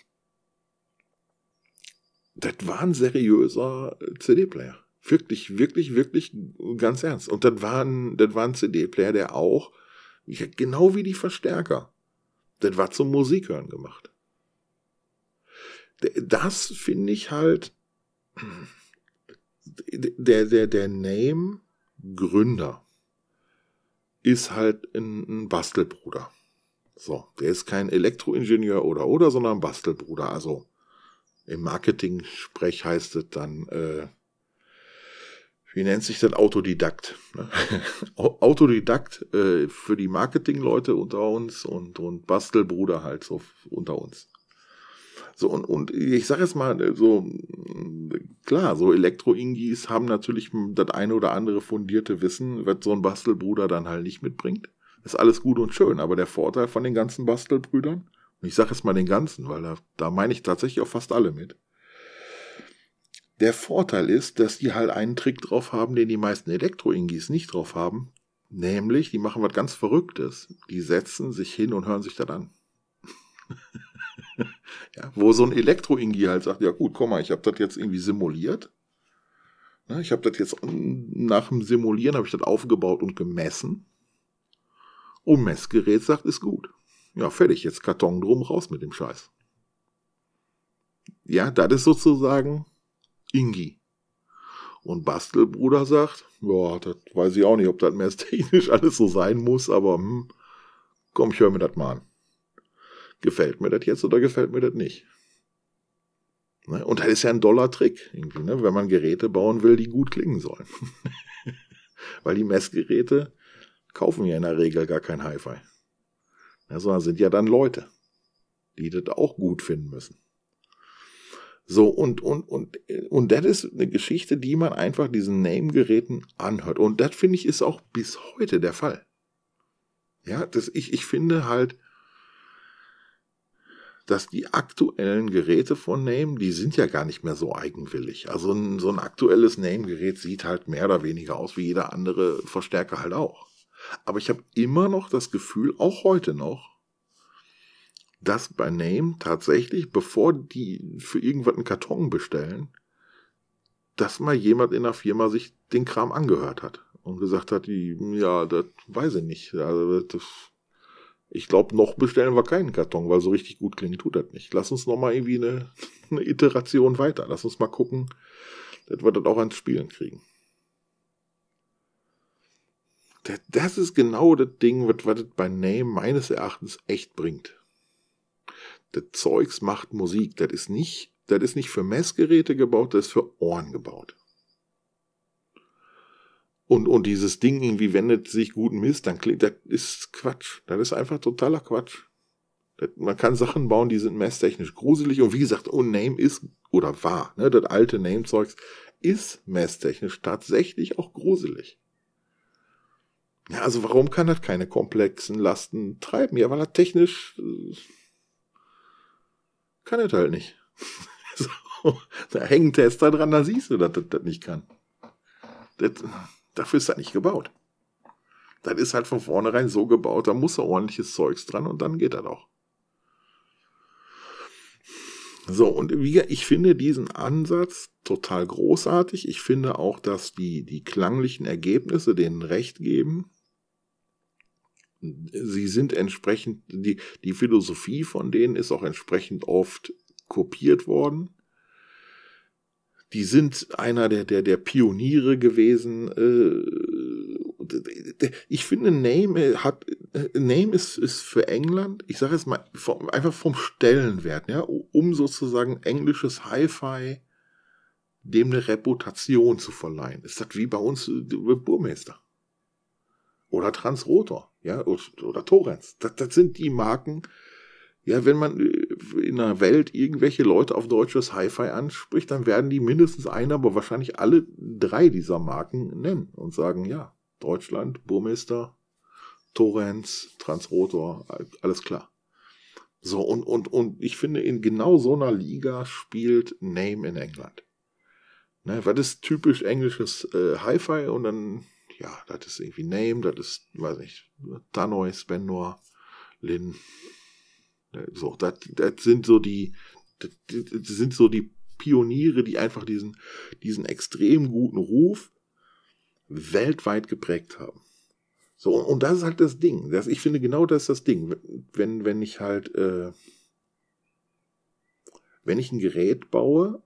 das war ein seriöser CD-Player. Wirklich, wirklich, wirklich ganz ernst. Und das war ein, das war ein CD-Player, der auch ich genau wie die Verstärker. Das war zum Musikhören gemacht. Das finde ich halt der, der, der Name Gründer ist halt ein, ein Bastelbruder. So, der ist kein Elektroingenieur oder oder, sondern Bastelbruder. Also im Marketing-Sprech heißt es dann äh, wie nennt sich das Autodidakt? Ne? Autodidakt äh, für die Marketingleute unter uns und, und Bastelbruder halt so unter uns. So, und, und ich sage jetzt mal, äh, so, mm, klar, so Elektro-Ingis haben natürlich das eine oder andere fundierte Wissen, was so ein Bastelbruder dann halt nicht mitbringt. Ist alles gut und schön, aber der Vorteil von den ganzen Bastelbrüdern, und ich sage jetzt mal den ganzen, weil da, da meine ich tatsächlich auch fast alle mit, der Vorteil ist, dass die halt einen Trick drauf haben, den die meisten Elektro-Ingis nicht drauf haben. Nämlich, die machen was ganz Verrücktes. Die setzen sich hin und hören sich dann an. ja, wo so ein Elektro-Ingi halt sagt, ja gut, komm mal, ich habe das jetzt irgendwie simuliert. Ne, ich habe das jetzt nach dem Simulieren, habe ich das aufgebaut und gemessen. Und Messgerät sagt, ist gut. Ja, fertig, jetzt Karton drum, raus mit dem Scheiß. Ja, das ist sozusagen Ingi. Und Bastelbruder sagt, ja, das weiß ich auch nicht, ob das mehr technisch alles so sein muss, aber hm, komm, ich höre mir das mal an. Gefällt mir das jetzt oder gefällt mir das nicht? Ne? Und das ist ja ein doller Trick, irgendwie, ne? wenn man Geräte bauen will, die gut klingen sollen. Weil die Messgeräte kaufen ja in der Regel gar kein Hi-Fi. Ja, ne? sondern sind ja dann Leute, die das auch gut finden müssen. So, und, und, und, und das ist eine Geschichte, die man einfach diesen Name-Geräten anhört. Und das finde ich ist auch bis heute der Fall. Ja, das, ich, ich finde halt, dass die aktuellen Geräte von Name, die sind ja gar nicht mehr so eigenwillig. Also ein, so ein aktuelles Name-Gerät sieht halt mehr oder weniger aus wie jeder andere Verstärker halt auch. Aber ich habe immer noch das Gefühl, auch heute noch, dass bei Name tatsächlich, bevor die für irgendwas einen Karton bestellen, dass mal jemand in der Firma sich den Kram angehört hat und gesagt hat, die, ja, das weiß ich nicht. Also das, ich glaube, noch bestellen wir keinen Karton, weil so richtig gut klingen tut das nicht. Lass uns nochmal irgendwie eine, eine Iteration weiter. Lass uns mal gucken, dass wir das auch ans Spielen kriegen. Das, das ist genau das Ding, was, was das bei Name meines Erachtens echt bringt das Zeugs macht Musik. Das ist nicht, das ist nicht für Messgeräte gebaut, das ist für Ohren gebaut. Und, und dieses Ding irgendwie wendet sich gut misst, dann klingt, das ist Quatsch. Das ist einfach totaler Quatsch. Das, man kann Sachen bauen, die sind messtechnisch gruselig. Und wie gesagt, Unname oh, ist oder war, ne, das alte Name-Zeugs ist messtechnisch tatsächlich auch gruselig. Ja, also warum kann das keine komplexen Lasten treiben? Ja, weil er technisch äh, kann er halt nicht. so, da hängen Tester dran, da siehst du, dass das, nicht kann. Das, dafür ist das nicht gebaut. Das ist halt von vornherein so gebaut, da muss er ordentliches Zeugs dran und dann geht das auch. So, und wie, ich finde diesen Ansatz total großartig. Ich finde auch, dass die, die klanglichen Ergebnisse denen recht geben sie sind entsprechend, die, die Philosophie von denen ist auch entsprechend oft kopiert worden. Die sind einer der, der, der Pioniere gewesen. Äh, ich finde, Name hat, Name ist, ist für England, ich sage es mal, einfach vom Stellenwert, ja, um sozusagen englisches Hi-Fi dem eine Reputation zu verleihen. Ist das wie bei uns äh, Burmeister? oder Transrotor, ja, oder Torrens. Das, das sind die Marken, ja, wenn man äh, in der Welt irgendwelche Leute auf deutsches Hi-Fi anspricht, dann werden die mindestens eine, aber wahrscheinlich alle drei dieser Marken nennen und sagen, ja, Deutschland, Burmester, Torrens, Transrotor, alles klar. So, und, und, und ich finde, in genau so einer Liga spielt Name in England. Ne, weil das typisch englisches äh, Hi-Fi und dann ja, das ist irgendwie Name, das ist, weiß nicht, ne, Tanoi, Spendor, Lin. So, das, das sind so die, das, das sind so die Pioniere, die einfach diesen, diesen extrem guten Ruf weltweit geprägt haben. So, und das ist halt das Ding. Das, ich finde, genau das ist das Ding. Wenn, wenn ich halt, äh, wenn ich ein Gerät baue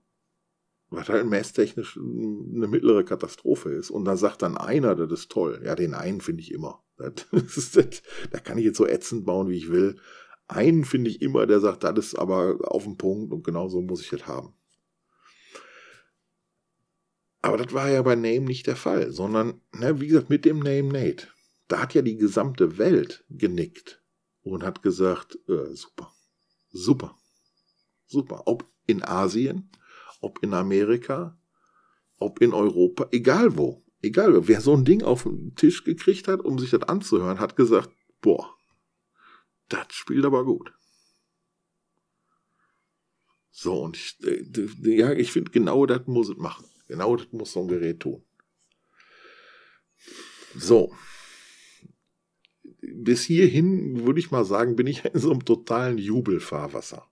was halt messtechnisch eine mittlere Katastrophe ist. Und da sagt dann einer, das ist toll. Ja, den einen finde ich immer. Das ist, das, da kann ich jetzt so ätzend bauen, wie ich will. Einen finde ich immer, der sagt, das ist aber auf dem Punkt und genau so muss ich das haben. Aber das war ja bei Name nicht der Fall, sondern, na, ne, wie gesagt, mit dem Name Nate. Da hat ja die gesamte Welt genickt und hat gesagt, äh, super, super, super. Ob in Asien, ob in Amerika, ob in Europa, egal wo. Egal, wo. wer so ein Ding auf den Tisch gekriegt hat, um sich das anzuhören, hat gesagt, boah, das spielt aber gut. So, und ich, äh, ja, ich finde, genau das muss es machen. Genau das muss so ein Gerät tun. So. Bis hierhin, würde ich mal sagen, bin ich in so einem totalen Jubelfahrwasser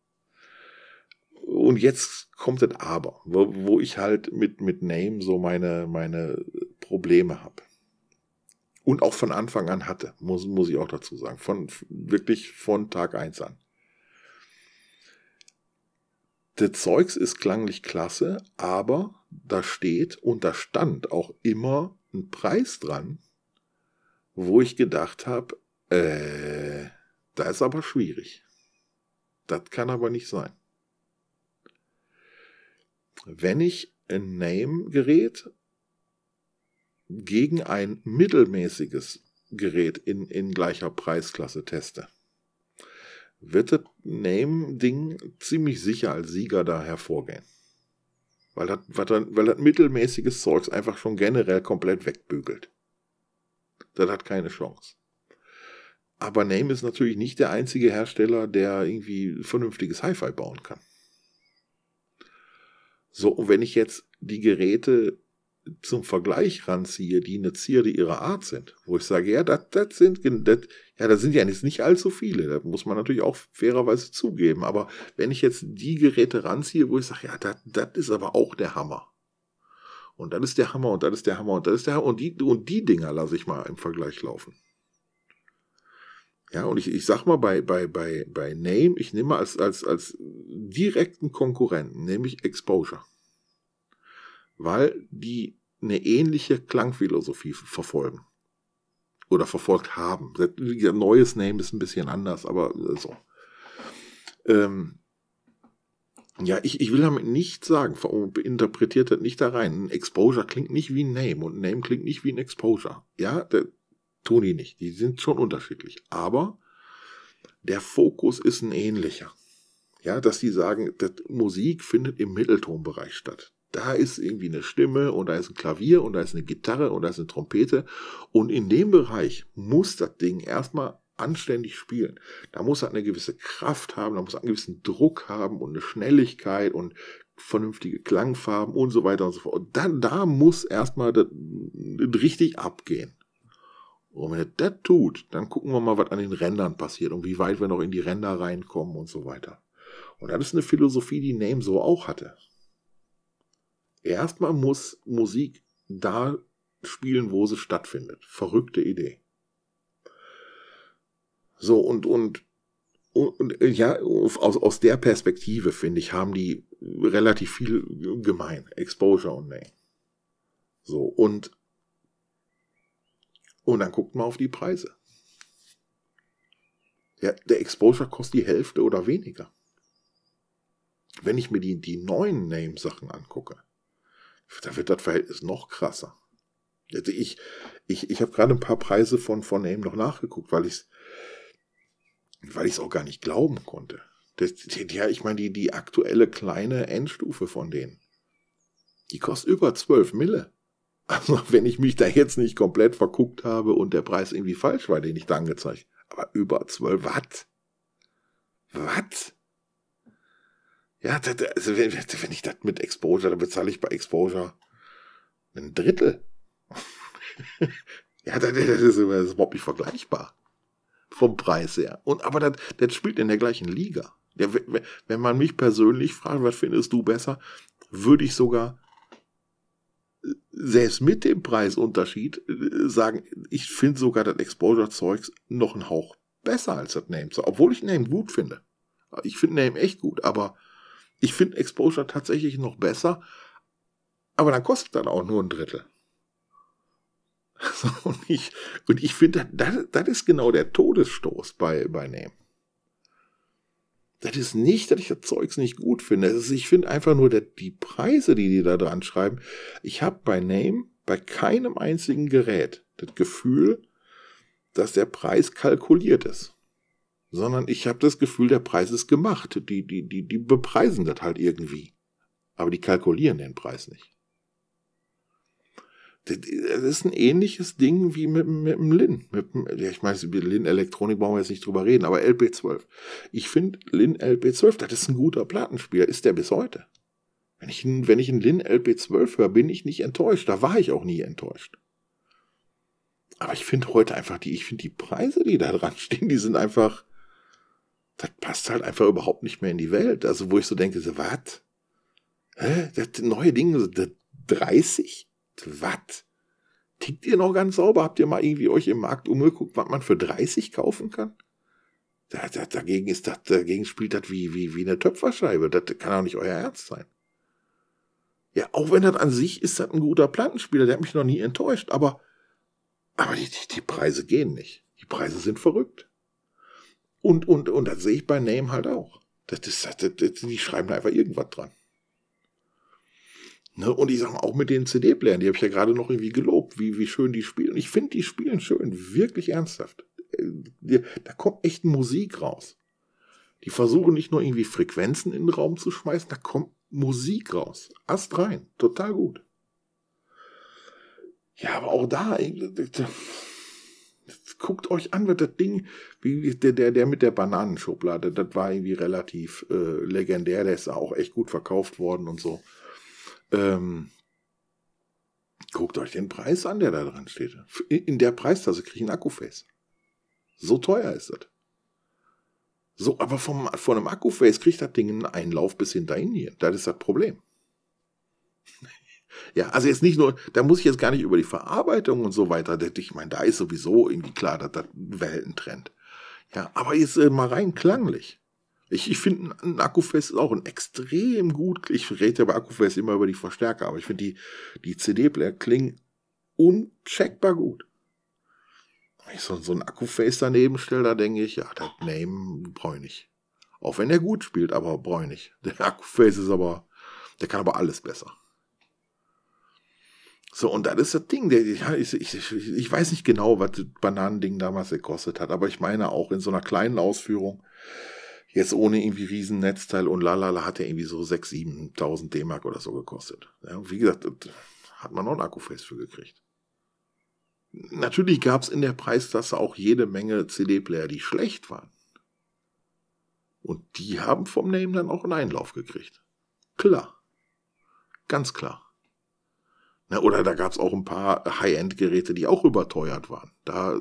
und jetzt kommt das Aber, wo, wo ich halt mit, mit Name so meine, meine Probleme habe. Und auch von Anfang an hatte, muss, muss ich auch dazu sagen. Von, wirklich von Tag 1 an. Das Zeugs ist klanglich klasse, aber da steht und da stand auch immer ein Preis dran, wo ich gedacht habe, äh, da ist aber schwierig. Das kann aber nicht sein wenn ich ein Name-Gerät gegen ein mittelmäßiges Gerät in, in gleicher Preisklasse teste, wird das Name-Ding ziemlich sicher als Sieger da hervorgehen. Weil das, weil das mittelmäßiges Zeugs einfach schon generell komplett wegbügelt. Das hat keine Chance. Aber Name ist natürlich nicht der einzige Hersteller, der irgendwie vernünftiges Hi-Fi bauen kann. So, und wenn ich jetzt die Geräte zum Vergleich ranziehe, die eine Zierde ihrer Art sind, wo ich sage, ja, das, das sind, das, ja, das sind ja jetzt nicht allzu viele, da muss man natürlich auch fairerweise zugeben, aber wenn ich jetzt die Geräte ranziehe, wo ich sage, ja, das, das ist aber auch der Hammer. Und das ist der Hammer und das ist der Hammer und das ist der Hammer und die, und die Dinger lasse ich mal im Vergleich laufen. Ja, und ich, ich sag mal bei, bei, bei, bei Name, ich nehme mal als, als, als direkten Konkurrenten, nämlich Exposure. Weil die eine ähnliche Klangphilosophie verfolgen. Oder verfolgt haben. Neues Name ist ein bisschen anders, aber äh, so. Ähm, ja, ich, ich will damit nicht sagen, oh, interpretiert das nicht da rein. Ein Exposure klingt nicht wie ein Name und ein Name klingt nicht wie ein Exposure. Ja, der, tun die nicht. Die sind schon unterschiedlich. Aber der Fokus ist ein ähnlicher. Ja, dass sie sagen, dass Musik findet im Mitteltonbereich statt. Da ist irgendwie eine Stimme und da ist ein Klavier und da ist eine Gitarre und da ist eine Trompete. Und in dem Bereich muss das Ding erstmal anständig spielen. Da muss er eine gewisse Kraft haben, da muss er einen gewissen Druck haben und eine Schnelligkeit und vernünftige Klangfarben und so weiter und so fort. Und dann, da muss erstmal das richtig abgehen. Und wenn er das tut, dann gucken wir mal, was an den Rändern passiert und wie weit wir noch in die Ränder reinkommen und so weiter. Und das ist eine Philosophie, die Name so auch hatte. Erstmal muss Musik da spielen, wo sie stattfindet. Verrückte Idee. So, und, und, und, ja, aus, aus der Perspektive, finde ich, haben die relativ viel gemein. Exposure und Name. So, und und dann guckt mal auf die Preise. Ja, der Exposure kostet die Hälfte oder weniger. Wenn ich mir die, die neuen Name-Sachen angucke, da wird das Verhältnis noch krasser. Also ich, ich, ich habe gerade ein paar Preise von, von Name noch nachgeguckt, weil ich weil ich auch gar nicht glauben konnte. Das, die, ja, ich meine, die, die aktuelle kleine Endstufe von denen, die kostet über 12 Mille. Also wenn ich mich da jetzt nicht komplett verguckt habe und der Preis irgendwie falsch war, den ich da angezeigt. Aber über 12 Watt? Watt? Ja, also wenn, wenn ich das mit Exposure, dann bezahle ich bei Exposure ein Drittel. ja, das, das ist überhaupt nicht vergleichbar. Vom Preis her. Und, aber das, das spielt in der gleichen Liga. Ja, wenn man mich persönlich fragt, was findest du besser, würde ich sogar selbst mit dem Preisunterschied äh, sagen, ich finde sogar das Exposure-Zeugs noch einen Hauch besser als das Name. Obwohl ich Name gut finde. Ich finde Name echt gut, aber ich finde Exposure tatsächlich noch besser. Aber dann kostet dann auch nur ein Drittel. und ich, und ich finde, das, das, ist genau der Todesstoß bei, bei Name. Das ist nicht, dass ich das Zeugs nicht gut finde. Ist, ich finde einfach nur, dass die Preise, die die da dran schreiben, ich habe bei Name bei keinem einzigen Gerät das Gefühl, dass der Preis kalkuliert ist. Sondern ich habe das Gefühl, der Preis ist gemacht. Die, die, die, die bepreisen das halt irgendwie. Aber die kalkulieren den Preis nicht das ist ein ähnliches Ding wie mit, mit dem Lin. Mit, ja, ich meine, mit Lin Elektronik brauchen wir jetzt nicht drüber reden, aber LP12. Ich finde Lin LP12, das ist ein guter Plattenspieler, ist der bis heute. Wenn ich, wenn ich einen Lin LP12 höre, bin ich nicht enttäuscht. Da war ich auch nie enttäuscht. Aber ich finde heute einfach die, ich finde die Preise, die da dran stehen, die sind einfach, das passt halt einfach überhaupt nicht mehr in die Welt. Also, wo ich so denke, so, was? Hä? Das neue Ding, das 30? Was? Tickt ihr noch ganz sauber? Habt ihr mal irgendwie euch im Markt umgeguckt, was man für 30 kaufen kann? Da, da, dagegen, ist das, dagegen spielt das wie, wie, wie eine Töpferscheibe. Das kann auch nicht euer Ernst sein. Ja, auch wenn das an sich ist, das ein guter Plattenspieler, der hat mich noch nie enttäuscht, aber, aber die, die, die Preise gehen nicht. Die Preise sind verrückt. Und, und, und das sehe ich bei Name halt auch. Das ist, das, das, die schreiben da einfach irgendwas dran. Ne? Und ich sag mal, auch mit den CD-Playern, die habe ich ja gerade noch irgendwie gelobt, wie, wie schön die spielen. Ich finde die spielen schön, wirklich ernsthaft. Äh, da kommt echt Musik raus. Die versuchen nicht nur irgendwie Frequenzen in den Raum zu schmeißen, da kommt Musik raus. Ast rein, total gut. Ja, aber auch da, guckt euch an, wird das Ding, wie der, der, der mit der Bananenschublade, das war irgendwie relativ äh, legendär, der ist auch echt gut verkauft worden und so. Ähm, guckt euch den Preis an, der da dran steht. In der Preistasse kriege ich ein Akkuface. So teuer ist das. So, aber vom, von einem Akkuface kriegt das Ding einen Einlauf bis hinter Indien. Das ist das Problem. Ja, also jetzt nicht nur, da muss ich jetzt gar nicht über die Verarbeitung und so weiter, ich meine, da ist sowieso irgendwie klar, dass das Weltentrend. Ja, aber jetzt äh, mal rein klanglich. Ich, ich finde, ein Akkufest ist auch ein extrem gut. Ich rede ja bei Akkufest immer über die Verstärker, aber ich finde, die, die CD-Player klingen uncheckbar gut. Wenn ich so, so einen Akkuface daneben stelle, da denke ich, ja, das Name bräunig. Auch wenn er gut spielt, aber bräunig. Der Akkuface ist aber, der kann aber alles besser. So, und das ist das Ding. Der, ich, ich, ich, weiß nicht genau, was das Bananending damals gekostet hat, aber ich meine auch in so einer kleinen Ausführung Jetzt ohne irgendwie Wiesennetzteil und lalala hat er irgendwie so 6.000, 7.000 D-Mark oder so gekostet. Ja, wie gesagt, hat man noch ein Akkuface für gekriegt. Natürlich gab es in der Preistasse auch jede Menge CD-Player, die schlecht waren. Und die haben vom Name dann auch einen Einlauf gekriegt. Klar. Ganz klar. Na, oder da gab es auch ein paar High-End-Geräte, die auch überteuert waren. Da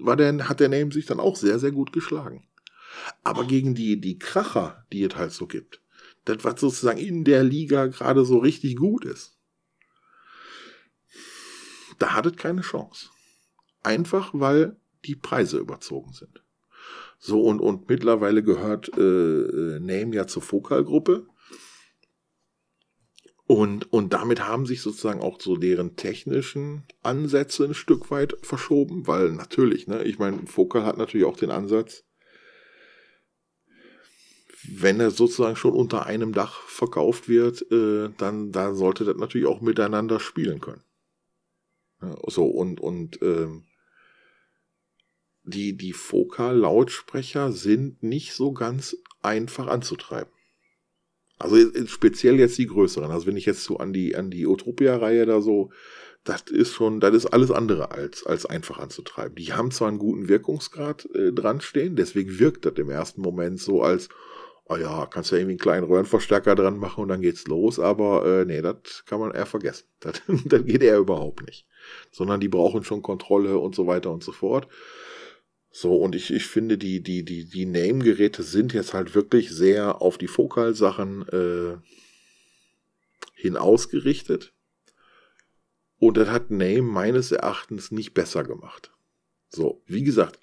war der, hat der Name sich dann auch sehr, sehr gut geschlagen. Aber gegen die, die Kracher, die es halt so gibt, das, was sozusagen in der Liga gerade so richtig gut ist, da hat es keine Chance. Einfach weil die Preise überzogen sind. So und, und mittlerweile gehört äh, äh Name ja zur Focal-Gruppe. Und, und damit haben sich sozusagen auch so deren technischen Ansätze ein Stück weit verschoben, weil natürlich, ne, ich meine, Fokal hat natürlich auch den Ansatz, wenn er sozusagen schon unter einem Dach verkauft wird, äh, dann, dann sollte das natürlich auch miteinander spielen können. Ja, so, und, und ähm, die, die Focal-Lautsprecher sind nicht so ganz einfach anzutreiben. Also äh, speziell jetzt die größeren. Also wenn ich jetzt so an die, an die Utopia-Reihe da so, das ist schon, das ist alles andere als, als einfach anzutreiben. Die haben zwar einen guten Wirkungsgrad äh, dran stehen, deswegen wirkt das im ersten Moment so als, oh ja, kannst du ja irgendwie einen kleinen Röhrenverstärker dran machen und dann geht's los, aber äh, nee, das kann man eher vergessen. Das, geht eher überhaupt nicht. Sondern die brauchen schon Kontrolle und so weiter und so fort. So, und ich, ich finde, die, die, die, die Name-Geräte sind jetzt halt wirklich sehr auf die Fokalsachen äh, hin ausgerichtet. Und das hat Name meines Erachtens nicht besser gemacht. So, wie gesagt,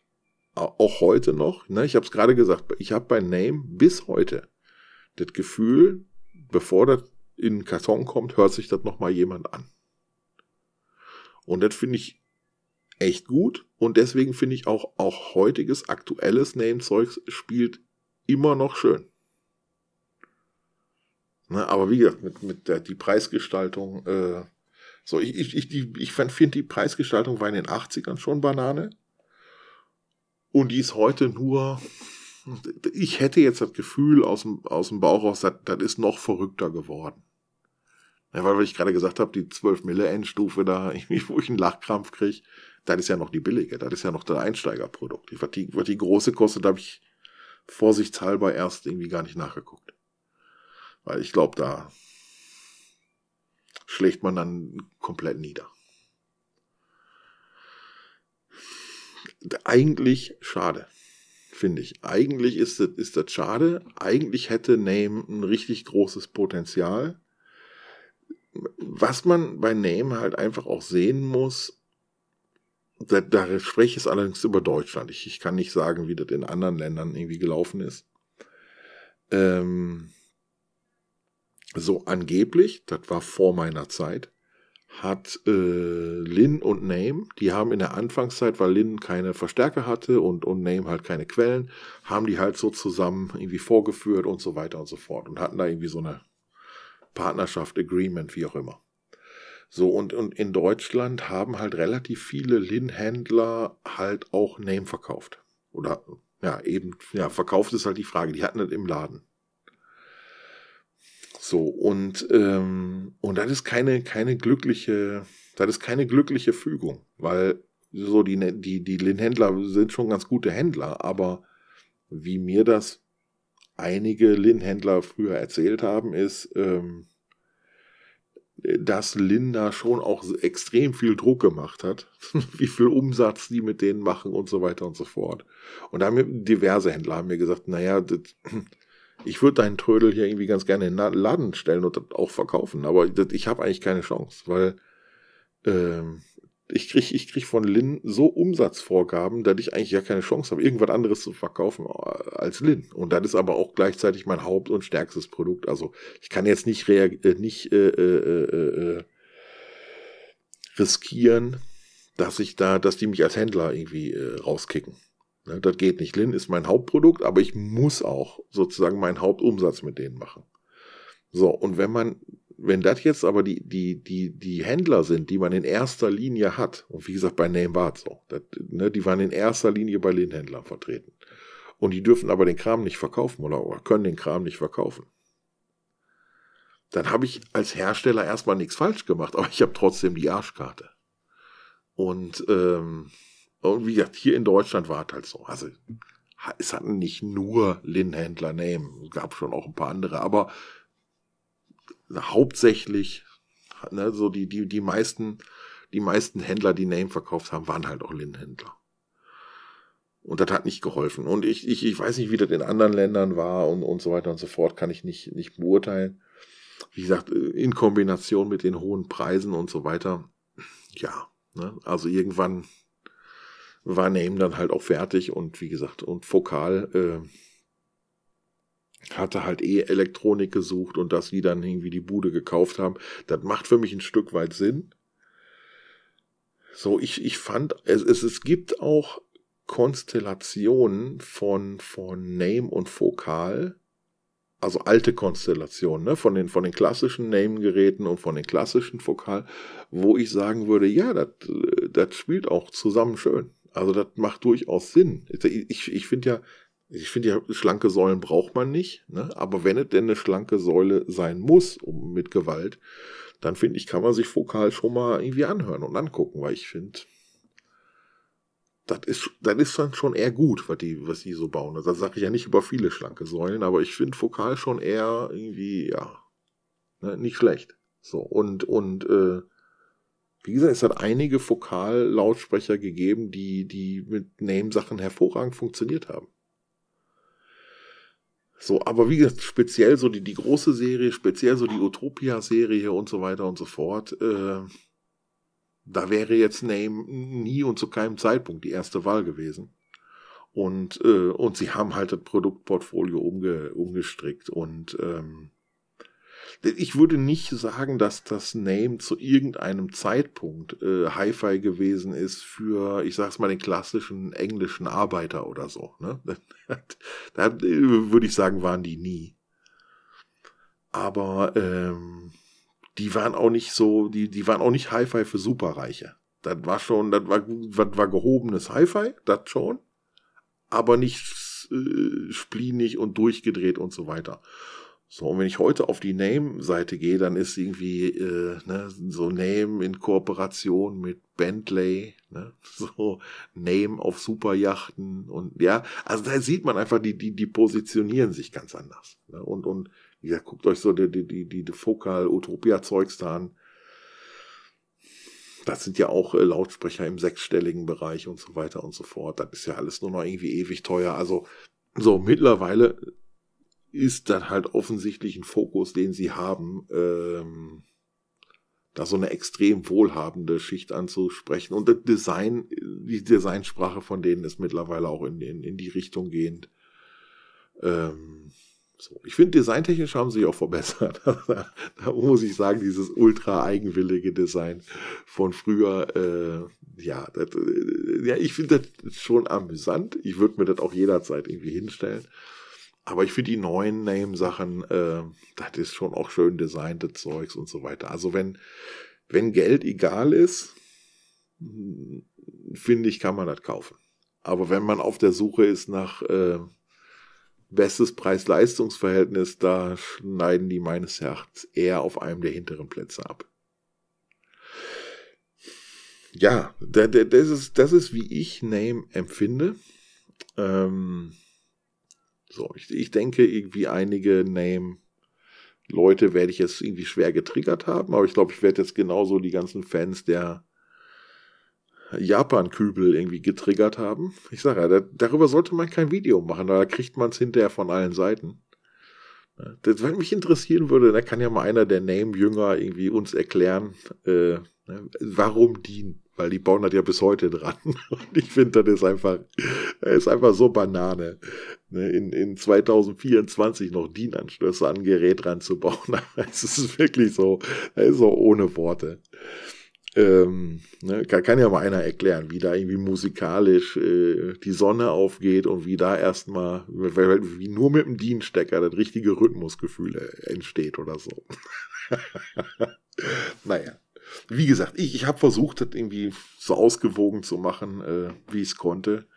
äh, auch heute noch, ne, ich habe es gerade gesagt, ich habe bei Name bis heute das Gefühl, bevor das in den Karton kommt, hört sich das nochmal jemand an. Und das finde ich echt gut und deswegen finde ich auch, auch heutiges aktuelles Name-Zeugs spielt immer noch schön. Ne, aber wie gesagt, mit, mit der, die Preisgestaltung, äh, so ich, ich, ich, die, ich finde die Preisgestaltung war in den 80ern schon Banane. Und die ist heute nur, ich hätte jetzt das Gefühl aus dem, aus dem Bauch raus, das, das ist noch verrückter geworden. Ja, weil, weil ich gerade gesagt habe, die 12 Mille Endstufe da, wo ich einen Lachkrampf kriege, das ist ja noch die billige, das ist ja noch das Einsteigerprodukt. Was die, was die große kostet, da habe ich vorsichtshalber erst irgendwie gar nicht nachgeguckt. Weil ich glaube, da schlägt man dann komplett nieder. eigentlich schade, finde ich. Eigentlich ist das, ist das schade. Eigentlich hätte Name ein richtig großes Potenzial. Was man bei Name halt einfach auch sehen muss, da, da spreche ich es allerdings über Deutschland. Ich, ich kann nicht sagen, wie das in anderen Ländern irgendwie gelaufen ist. Ähm, so angeblich, das war vor meiner Zeit, hat äh, Lin und Name, die haben in der Anfangszeit, weil Lin keine Verstärker hatte und, und Name halt keine Quellen, haben die halt so zusammen irgendwie vorgeführt und so weiter und so fort und hatten da irgendwie so eine Partnerschaft, Agreement, wie auch immer. So, und, und in Deutschland haben halt relativ viele Lin-Händler halt auch Name verkauft. Oder, ja, eben, ja, verkauft ist halt die Frage. Die hatten das im Laden. So, und, ähm, und das ist keine, keine glückliche, das ist keine glückliche Fügung, weil so die, die, die Lin-Händler sind schon ganz gute Händler, aber wie mir das einige Lin-Händler früher erzählt haben, ist, ähm, dass Lin da schon auch extrem viel Druck gemacht hat, wie viel Umsatz die mit denen machen und so weiter und so fort. Und da haben diverse Händler haben mir gesagt, naja, das, ich würde deinen Trödel hier irgendwie ganz gerne in den Laden stellen und das auch verkaufen, aber ich habe eigentlich keine Chance, weil ähm, ich kriege ich krieg von Lin so Umsatzvorgaben, dass ich eigentlich ja keine Chance habe, irgendwas anderes zu verkaufen äh, als Lin. Und das ist aber auch gleichzeitig mein Haupt- und stärkstes Produkt. Also ich kann jetzt nicht, äh, nicht äh, äh, äh, äh, riskieren, dass ich da, dass die mich als Händler irgendwie äh, rauskicken. Ne, das geht nicht. Lin ist mein Hauptprodukt, aber ich muss auch sozusagen meinen Hauptumsatz mit denen machen. So, und wenn man, wenn das jetzt aber die, die, die, die Händler sind, die man in erster Linie hat, und wie gesagt, bei Name war es so, das, ne, die waren in erster Linie bei Lin-Händlern vertreten. Und die dürfen aber den Kram nicht verkaufen oder, oder können den Kram nicht verkaufen. Dann habe ich als Hersteller erstmal nichts falsch gemacht, aber ich habe trotzdem die Arschkarte. Und ähm, und wie gesagt, hier in Deutschland war es halt so. Also es hatten nicht nur Linnhändler Name, es gab schon auch ein paar andere, aber hauptsächlich, ne, so die, die, die meisten, die meisten Händler, die Name verkauft haben, waren halt auch Linnhändler. Und das hat nicht geholfen. Und ich, ich, ich weiß nicht, wie das in anderen Ländern war und, und so weiter und so fort, kann ich nicht, nicht beurteilen. Wie gesagt, in Kombination mit den hohen Preisen und so weiter. Ja, ne? also irgendwann war Name dann halt auch fertig und wie gesagt, und Fokal äh, hatte halt eh Elektronik gesucht und dass die dann irgendwie die Bude gekauft haben. Das macht für mich ein Stück weit Sinn. So, ich, ich fand, es, es, es gibt auch Konstellationen von, von Name und Fokal. also alte Konstellationen, ne, von den, von den klassischen Name-Geräten und von den klassischen Vokal, wo ich sagen würde, ja, das äh, spielt auch zusammen schön. Also das macht durchaus Sinn. Ich, ich finde ja, ich finde ja, schlanke Säulen braucht man nicht, ne? aber wenn es denn eine schlanke Säule sein muss, um mit Gewalt, dann finde ich, kann man sich Vokal schon mal irgendwie anhören und angucken, weil ich finde, das ist, das ist dann schon eher gut, was die, was die so bauen. Das sage ich ja nicht über viele schlanke Säulen, aber ich finde Vokal schon eher irgendwie, ja, ne, nicht schlecht. So, und, und, äh, wie gesagt, es hat einige Fokallautsprecher gegeben, die, die mit Name-Sachen hervorragend funktioniert haben. So, aber wie gesagt, speziell so die, die große Serie, speziell so die Utopia-Serie und so weiter und so fort, äh, da wäre jetzt Name nie und zu keinem Zeitpunkt die erste Wahl gewesen. Und, äh, und sie haben halt das Produktportfolio umge, umgestrickt und ähm, ich würde nicht sagen, dass das Name zu irgendeinem Zeitpunkt äh, Hi-Fi gewesen ist für, ich sag's mal, den klassischen englischen Arbeiter oder so. Ne? da äh, würde ich sagen, waren die nie. Aber ähm, die waren auch nicht so, die, die waren auch nicht Hi-Fi für Superreiche. Das war schon, das war, das war gehobenes Hi-Fi, das schon. Aber nicht äh, splinig und durchgedreht und so weiter. So, und wenn ich heute auf die Name-Seite gehe, dann ist irgendwie äh, ne, so Name in Kooperation mit Bentley, ne, so Name auf Superjachten und ja, also da sieht man einfach, die, die, die positionieren sich ganz anders. Ne, und, und ja, guckt euch so die, die, die, die Fokal-Utopia-Zeugs da an. Das sind ja auch äh, Lautsprecher im sechsstelligen Bereich und so weiter und so fort. Das ist ja alles nur noch irgendwie ewig teuer. Also so mittlerweile ist dann halt offensichtlich ein Fokus, den sie haben, ähm, da so eine extrem wohlhabende Schicht anzusprechen. Und das Design, die Designsprache von denen ist mittlerweile auch in, in, in die Richtung gehend. Ähm, so. Ich finde, designtechnisch haben sie sich auch verbessert. da muss ich sagen, dieses ultra eigenwillige Design von früher, äh, ja, das, äh, ja, ich finde das schon amüsant. Ich würde mir das auch jederzeit irgendwie hinstellen. Aber ich finde die neuen Name-Sachen, äh, das ist schon auch schön designte Zeugs und so weiter. Also wenn, wenn Geld egal ist, hm, finde ich, kann man das kaufen. Aber wenn man auf der Suche ist nach äh, bestes Preis-Leistungs-Verhältnis, da schneiden die meines Erachtens eher auf einem der hinteren Plätze ab. Ja, das ist, das ist wie ich Name empfinde. Ähm, so, ich, ich denke, irgendwie einige Name-Leute werde ich jetzt irgendwie schwer getriggert haben, aber ich glaube, ich werde jetzt genauso die ganzen Fans der Japan-Kübel irgendwie getriggert haben. Ich sage ja, da, darüber sollte man kein Video machen, da kriegt man es hinterher von allen Seiten. Ne, das, wenn mich interessieren würde, da kann ja mal einer der Name-Jünger irgendwie uns erklären, äh, ne, warum die weil die bauen das ja bis heute dran. Und ich finde, das ist einfach, äh, ist einfach so Banane. Ne, in, in 2024 noch DIN-Anschlüsse an Gerät ranzubauen. Es ist wirklich so, das ist so ohne Worte. Ähm, ne, kann, kann, ja mal einer erklären, wie da irgendwie musikalisch äh, die Sonne aufgeht und wie da erstmal, wie nur mit dem DIN-Stecker das richtige Rhythmusgefühl äh, entsteht oder so. naja wie gesagt, ich, ich habe versucht, das irgendwie so ausgewogen zu machen, äh, wie ich es konnte.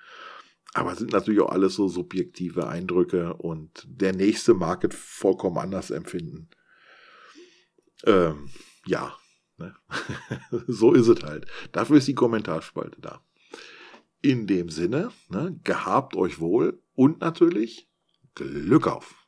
Aber es sind natürlich auch alles so subjektive Eindrücke und der nächste mag es vollkommen anders empfinden. Ähm, ja, ne? so ist es halt. Dafür ist die Kommentarspalte da. In dem Sinne, ne, gehabt euch wohl und natürlich Glück auf.